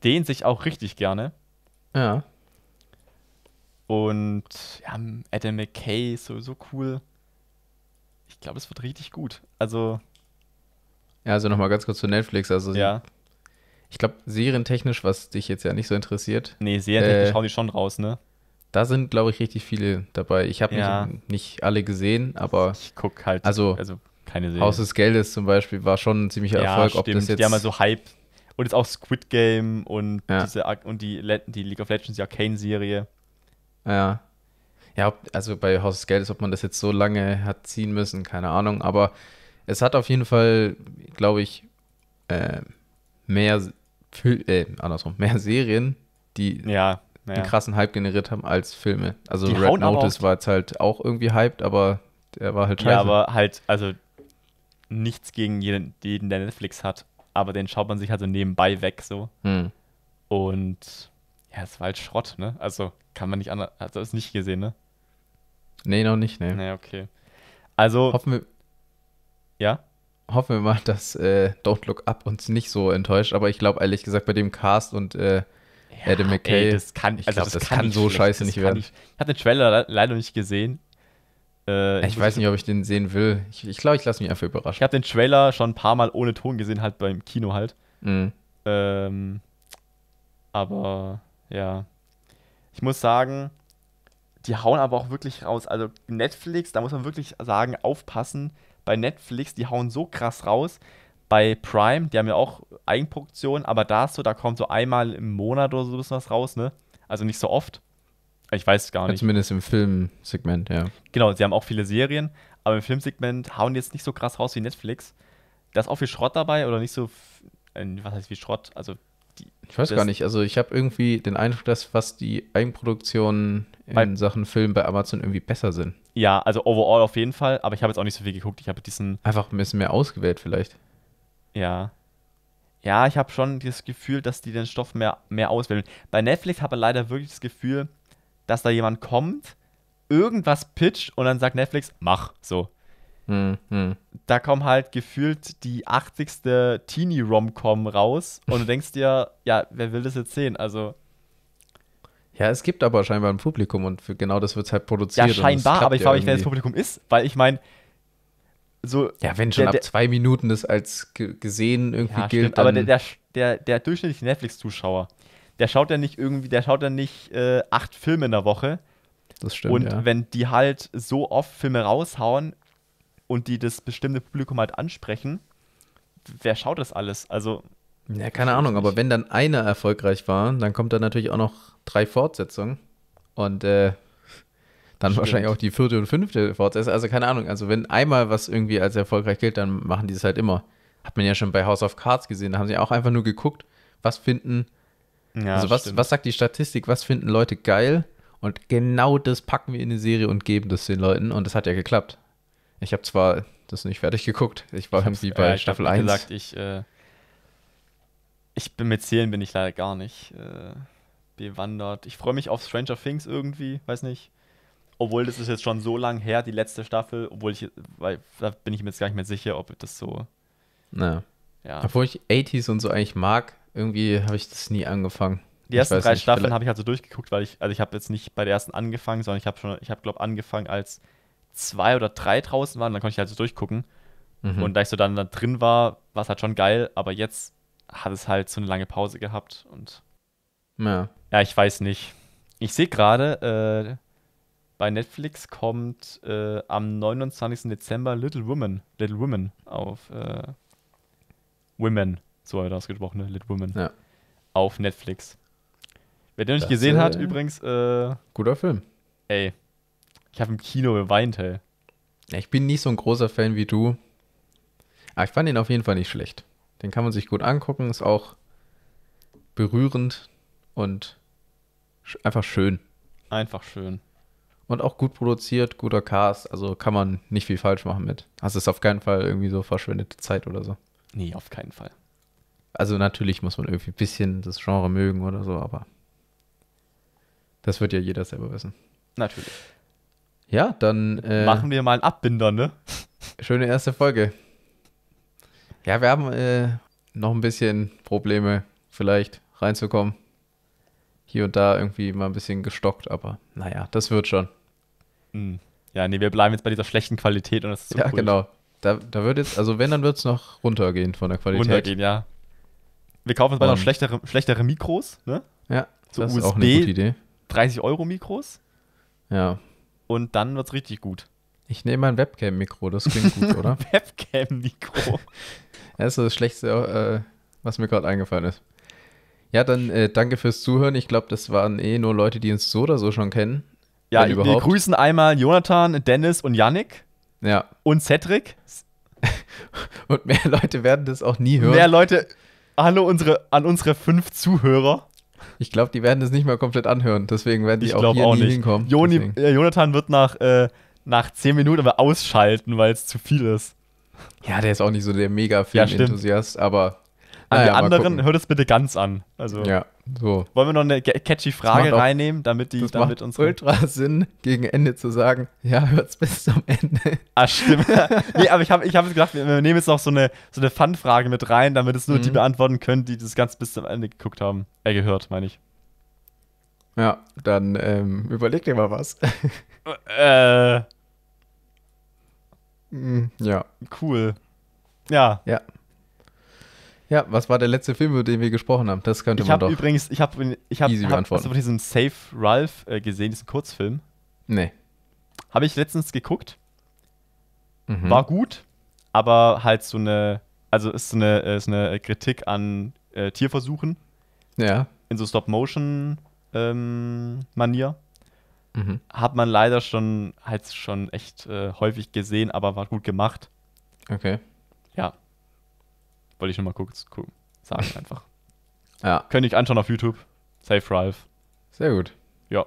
Den sich auch richtig gerne. Ja. Und ja, Adam McKay ist sowieso cool. Ich glaube, es wird richtig gut. Also. Ja, also nochmal ganz kurz zu Netflix. Also, ja. ich glaube, serientechnisch, was dich jetzt ja nicht so interessiert. Nee, serientechnisch äh, hauen die schon raus, ne? Da sind, glaube ich, richtig viele dabei. Ich habe ja. nicht, nicht alle gesehen, aber. Ich gucke halt. Also, also keine Serie. Haus des Geldes zum Beispiel war schon ein ziemlicher ja, Erfolg. Ob das jetzt die haben mal so Hype. Und jetzt auch Squid Game und, ja. diese, und die, die League of Legends, die Arcane-Serie. Ja. Ja, also bei Haus des Geldes, ob man das jetzt so lange hat ziehen müssen, keine Ahnung. Aber es hat auf jeden Fall, glaube ich, äh, mehr, äh, andersrum, mehr Serien, die ja, ja. einen krassen Hype generiert haben als Filme. Also die Red Notice war jetzt halt auch irgendwie hyped, aber der war halt scheiße. Ja, aber halt, also nichts gegen jeden, jeden, der Netflix hat, aber den schaut man sich halt so nebenbei weg so. Hm. Und ja, es war halt Schrott, ne? Also kann man nicht anders, hat also ist nicht gesehen, ne? Nee, noch nicht, ne? Nee, okay. Also. Hoffen wir. Ja? Hoffen wir mal, dass äh, Don't Look Up uns nicht so enttäuscht, aber ich glaube ehrlich gesagt, bei dem Cast und äh, ja, Adam McKay, ey, das kann, ich also glaub, das, das, kann, kann so schlecht, scheiße nicht werden. Nicht. Ich, hatte den Trailer leider nicht gesehen, äh, ich weiß nicht, ob ich den sehen will. Ich glaube, ich, glaub, ich lasse mich einfach überraschen. Ich habe den Trailer schon ein paar Mal ohne Ton gesehen, halt beim Kino halt. Mhm. Ähm, aber ja, ich muss sagen, die hauen aber auch wirklich raus. Also Netflix, da muss man wirklich sagen, aufpassen. Bei Netflix, die hauen so krass raus. Bei Prime, die haben ja auch Eigenproduktion, aber da ist so, da kommt so einmal im Monat oder so was raus, ne? Also nicht so oft. Ich weiß es gar nicht. Ja, zumindest im Filmsegment, ja. Genau, sie haben auch viele Serien, aber im Filmsegment hauen die jetzt nicht so krass raus wie Netflix. Da ist auch viel Schrott dabei oder nicht so, was heißt wie Schrott? Also die, ich weiß gar nicht. Also ich habe irgendwie den Eindruck, dass was die Eigenproduktionen in bei, Sachen Film bei Amazon irgendwie besser sind. Ja, also overall auf jeden Fall. Aber ich habe jetzt auch nicht so viel geguckt. Ich habe diesen einfach ein bisschen mehr ausgewählt vielleicht. Ja. Ja, ich habe schon das Gefühl, dass die den Stoff mehr, mehr auswählen. Bei Netflix habe ich leider wirklich das Gefühl, dass da jemand kommt, irgendwas pitcht und dann sagt Netflix, mach so. Hm, hm. Da kommen halt gefühlt die 80. Teenie-Rom-Com raus und du denkst dir, ja, wer will das jetzt sehen? Also. Ja, es gibt aber scheinbar ein Publikum und für genau das wird halt produziert. Ja, scheinbar, aber ich frage mich, wer das Publikum ist, weil ich meine, so. Ja, wenn schon der, ab zwei Minuten das als gesehen irgendwie ja, gilt. Stimmt, aber der, der, der durchschnittliche Netflix-Zuschauer, der schaut ja nicht irgendwie, der schaut ja nicht äh, acht Filme in der Woche. Das stimmt. Und ja. wenn die halt so oft Filme raushauen und die das bestimmte Publikum halt ansprechen, wer schaut das alles? Also. Ja, keine Ahnung, aber wenn dann einer erfolgreich war, dann kommt da natürlich auch noch drei Fortsetzungen. Und äh, dann Stimmt. wahrscheinlich auch die vierte und fünfte Fortsetzung. Also keine Ahnung. Also wenn einmal was irgendwie als erfolgreich gilt, dann machen die es halt immer. Hat man ja schon bei House of Cards gesehen. Da haben sie auch einfach nur geguckt, was finden ja, also was, was sagt die Statistik? Was finden Leute geil? Und genau das packen wir in die Serie und geben das den Leuten. Und das hat ja geklappt. Ich habe zwar das nicht fertig geguckt. Ich war ich irgendwie bei äh, Staffel ich 1. Gesagt, ich, äh, ich bin mit Zählen bin ich leider gar nicht äh, bewandert. Ich freue mich auf Stranger Things irgendwie, weiß nicht. Obwohl das ist jetzt schon so lang her, die letzte Staffel, obwohl ich, weil da bin ich mir jetzt gar nicht mehr sicher, ob das so. Na. Ja. Obwohl ich 80s und so eigentlich mag, irgendwie habe ich das nie angefangen. Die ersten drei nicht, Staffeln habe ich also durchgeguckt, weil ich, also ich habe jetzt nicht bei der ersten angefangen, sondern ich habe schon, ich habe glaube angefangen, als zwei oder drei draußen waren, dann konnte ich halt so durchgucken. Mhm. Und da ich so dann da drin war, war es halt schon geil, aber jetzt hat es halt so eine lange Pause gehabt und. Ja. Ja, ich weiß nicht. Ich sehe gerade, äh, bei Netflix kommt äh, am 29. Dezember Little Woman, Little Women auf äh, Women so wird ausgesprochen, ne? Lit Women. Ja. Auf Netflix. Wer den das nicht gesehen hat, äh, übrigens. Äh, guter Film. Ey, ich habe im Kino geweint, ey. Ich bin nicht so ein großer Fan wie du. Aber ich fand ihn auf jeden Fall nicht schlecht. Den kann man sich gut angucken, ist auch berührend und sch einfach schön. Einfach schön. Und auch gut produziert, guter Cast, also kann man nicht viel falsch machen mit. Hast Also es auf keinen Fall irgendwie so verschwendete Zeit oder so. Nee, auf keinen Fall. Also natürlich muss man irgendwie ein bisschen das Genre mögen oder so, aber das wird ja jeder selber wissen. Natürlich. Ja, dann. Äh, Machen wir mal einen Abbinder, ne? Schöne erste Folge. Ja, wir haben äh, noch ein bisschen Probleme, vielleicht reinzukommen. Hier und da irgendwie mal ein bisschen gestockt, aber naja, das wird schon. Mhm. Ja, nee, wir bleiben jetzt bei dieser schlechten Qualität und das ist so Ja, cool. genau. Da, da wird jetzt, also wenn, dann wird es noch runtergehen von der Qualität. Runtergehen, ja wir kaufen uns beide noch ähm. schlechtere, schlechtere Mikros, ne? Ja, so das USB, ist auch eine gute Idee. 30 Euro Mikros. Ja. Und dann wird's richtig gut. Ich nehme ein Webcam-Mikro, das klingt gut, oder? Webcam-Mikro. das ist das Schlechtste, äh, was mir gerade eingefallen ist. Ja, dann äh, danke fürs Zuhören. Ich glaube, das waren eh nur Leute, die uns so oder so schon kennen. Ja, überhaupt. wir grüßen einmal Jonathan, Dennis und Yannick. Ja. Und Cedric. und mehr Leute werden das auch nie hören. Mehr Leute alle unsere, an unsere fünf Zuhörer. Ich glaube, die werden das nicht mehr komplett anhören, deswegen werden die ich auch, hier auch nie nicht. hinkommen. Joni, äh, Jonathan wird nach, äh, nach zehn Minuten aber ausschalten, weil es zu viel ist. Ja, der ist auch nicht so der mega Film-Enthusiast, ja, aber an naja, die anderen, hört es bitte ganz an. Also, ja, so. Wollen wir noch eine catchy Frage reinnehmen, damit die das damit macht Ultra Sinn, gegen Ende zu sagen, ja, hört es bis zum Ende. Ach, stimmt. nee, aber ich habe ich hab gedacht, wir, wir nehmen jetzt noch so eine, so eine Fun-Frage mit rein, damit es nur mhm. die beantworten können, die das Ganze bis zum Ende geguckt haben. Äh, gehört, meine ich. Ja, dann ähm, überleg dir mal was. äh. Hm, ja. Cool. Ja. Ja. Ja, was war der letzte Film, über den wir gesprochen haben? Das könnte ich man doch. Übrigens, ich habe ich hab, easy hab, hast du von diesem Safe Ralph äh, gesehen, diesen Kurzfilm? Nee. Habe ich letztens geguckt. Mhm. War gut, aber halt so eine, also ist so eine, ist äh, eine Kritik an äh, Tierversuchen. Ja. In so Stop-Motion-Manier. Ähm, mhm. Hat man leider schon halt schon echt äh, häufig gesehen, aber war gut gemacht. Okay. Ja, wollte ich nochmal kurz gucken. Sagen einfach. ja. Könnt ihr anschauen auf YouTube. Safe Ralph. Sehr gut. Ja.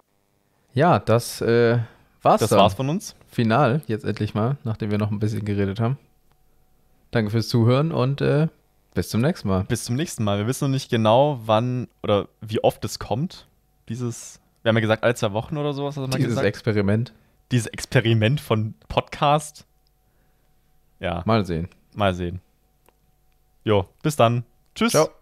Ja, das äh, war's. Das dann. war's von uns. Final, jetzt endlich mal, nachdem wir noch ein bisschen geredet haben. Danke fürs Zuhören und äh, bis zum nächsten Mal. Bis zum nächsten Mal. Wir wissen noch nicht genau, wann oder wie oft es kommt. Dieses, wir haben ja gesagt, alle zwei Wochen oder sowas. Dieses gesagt. Experiment. Dieses Experiment von Podcast. Ja. Mal sehen. Mal sehen. Jo, bis dann. Tschüss. Ciao.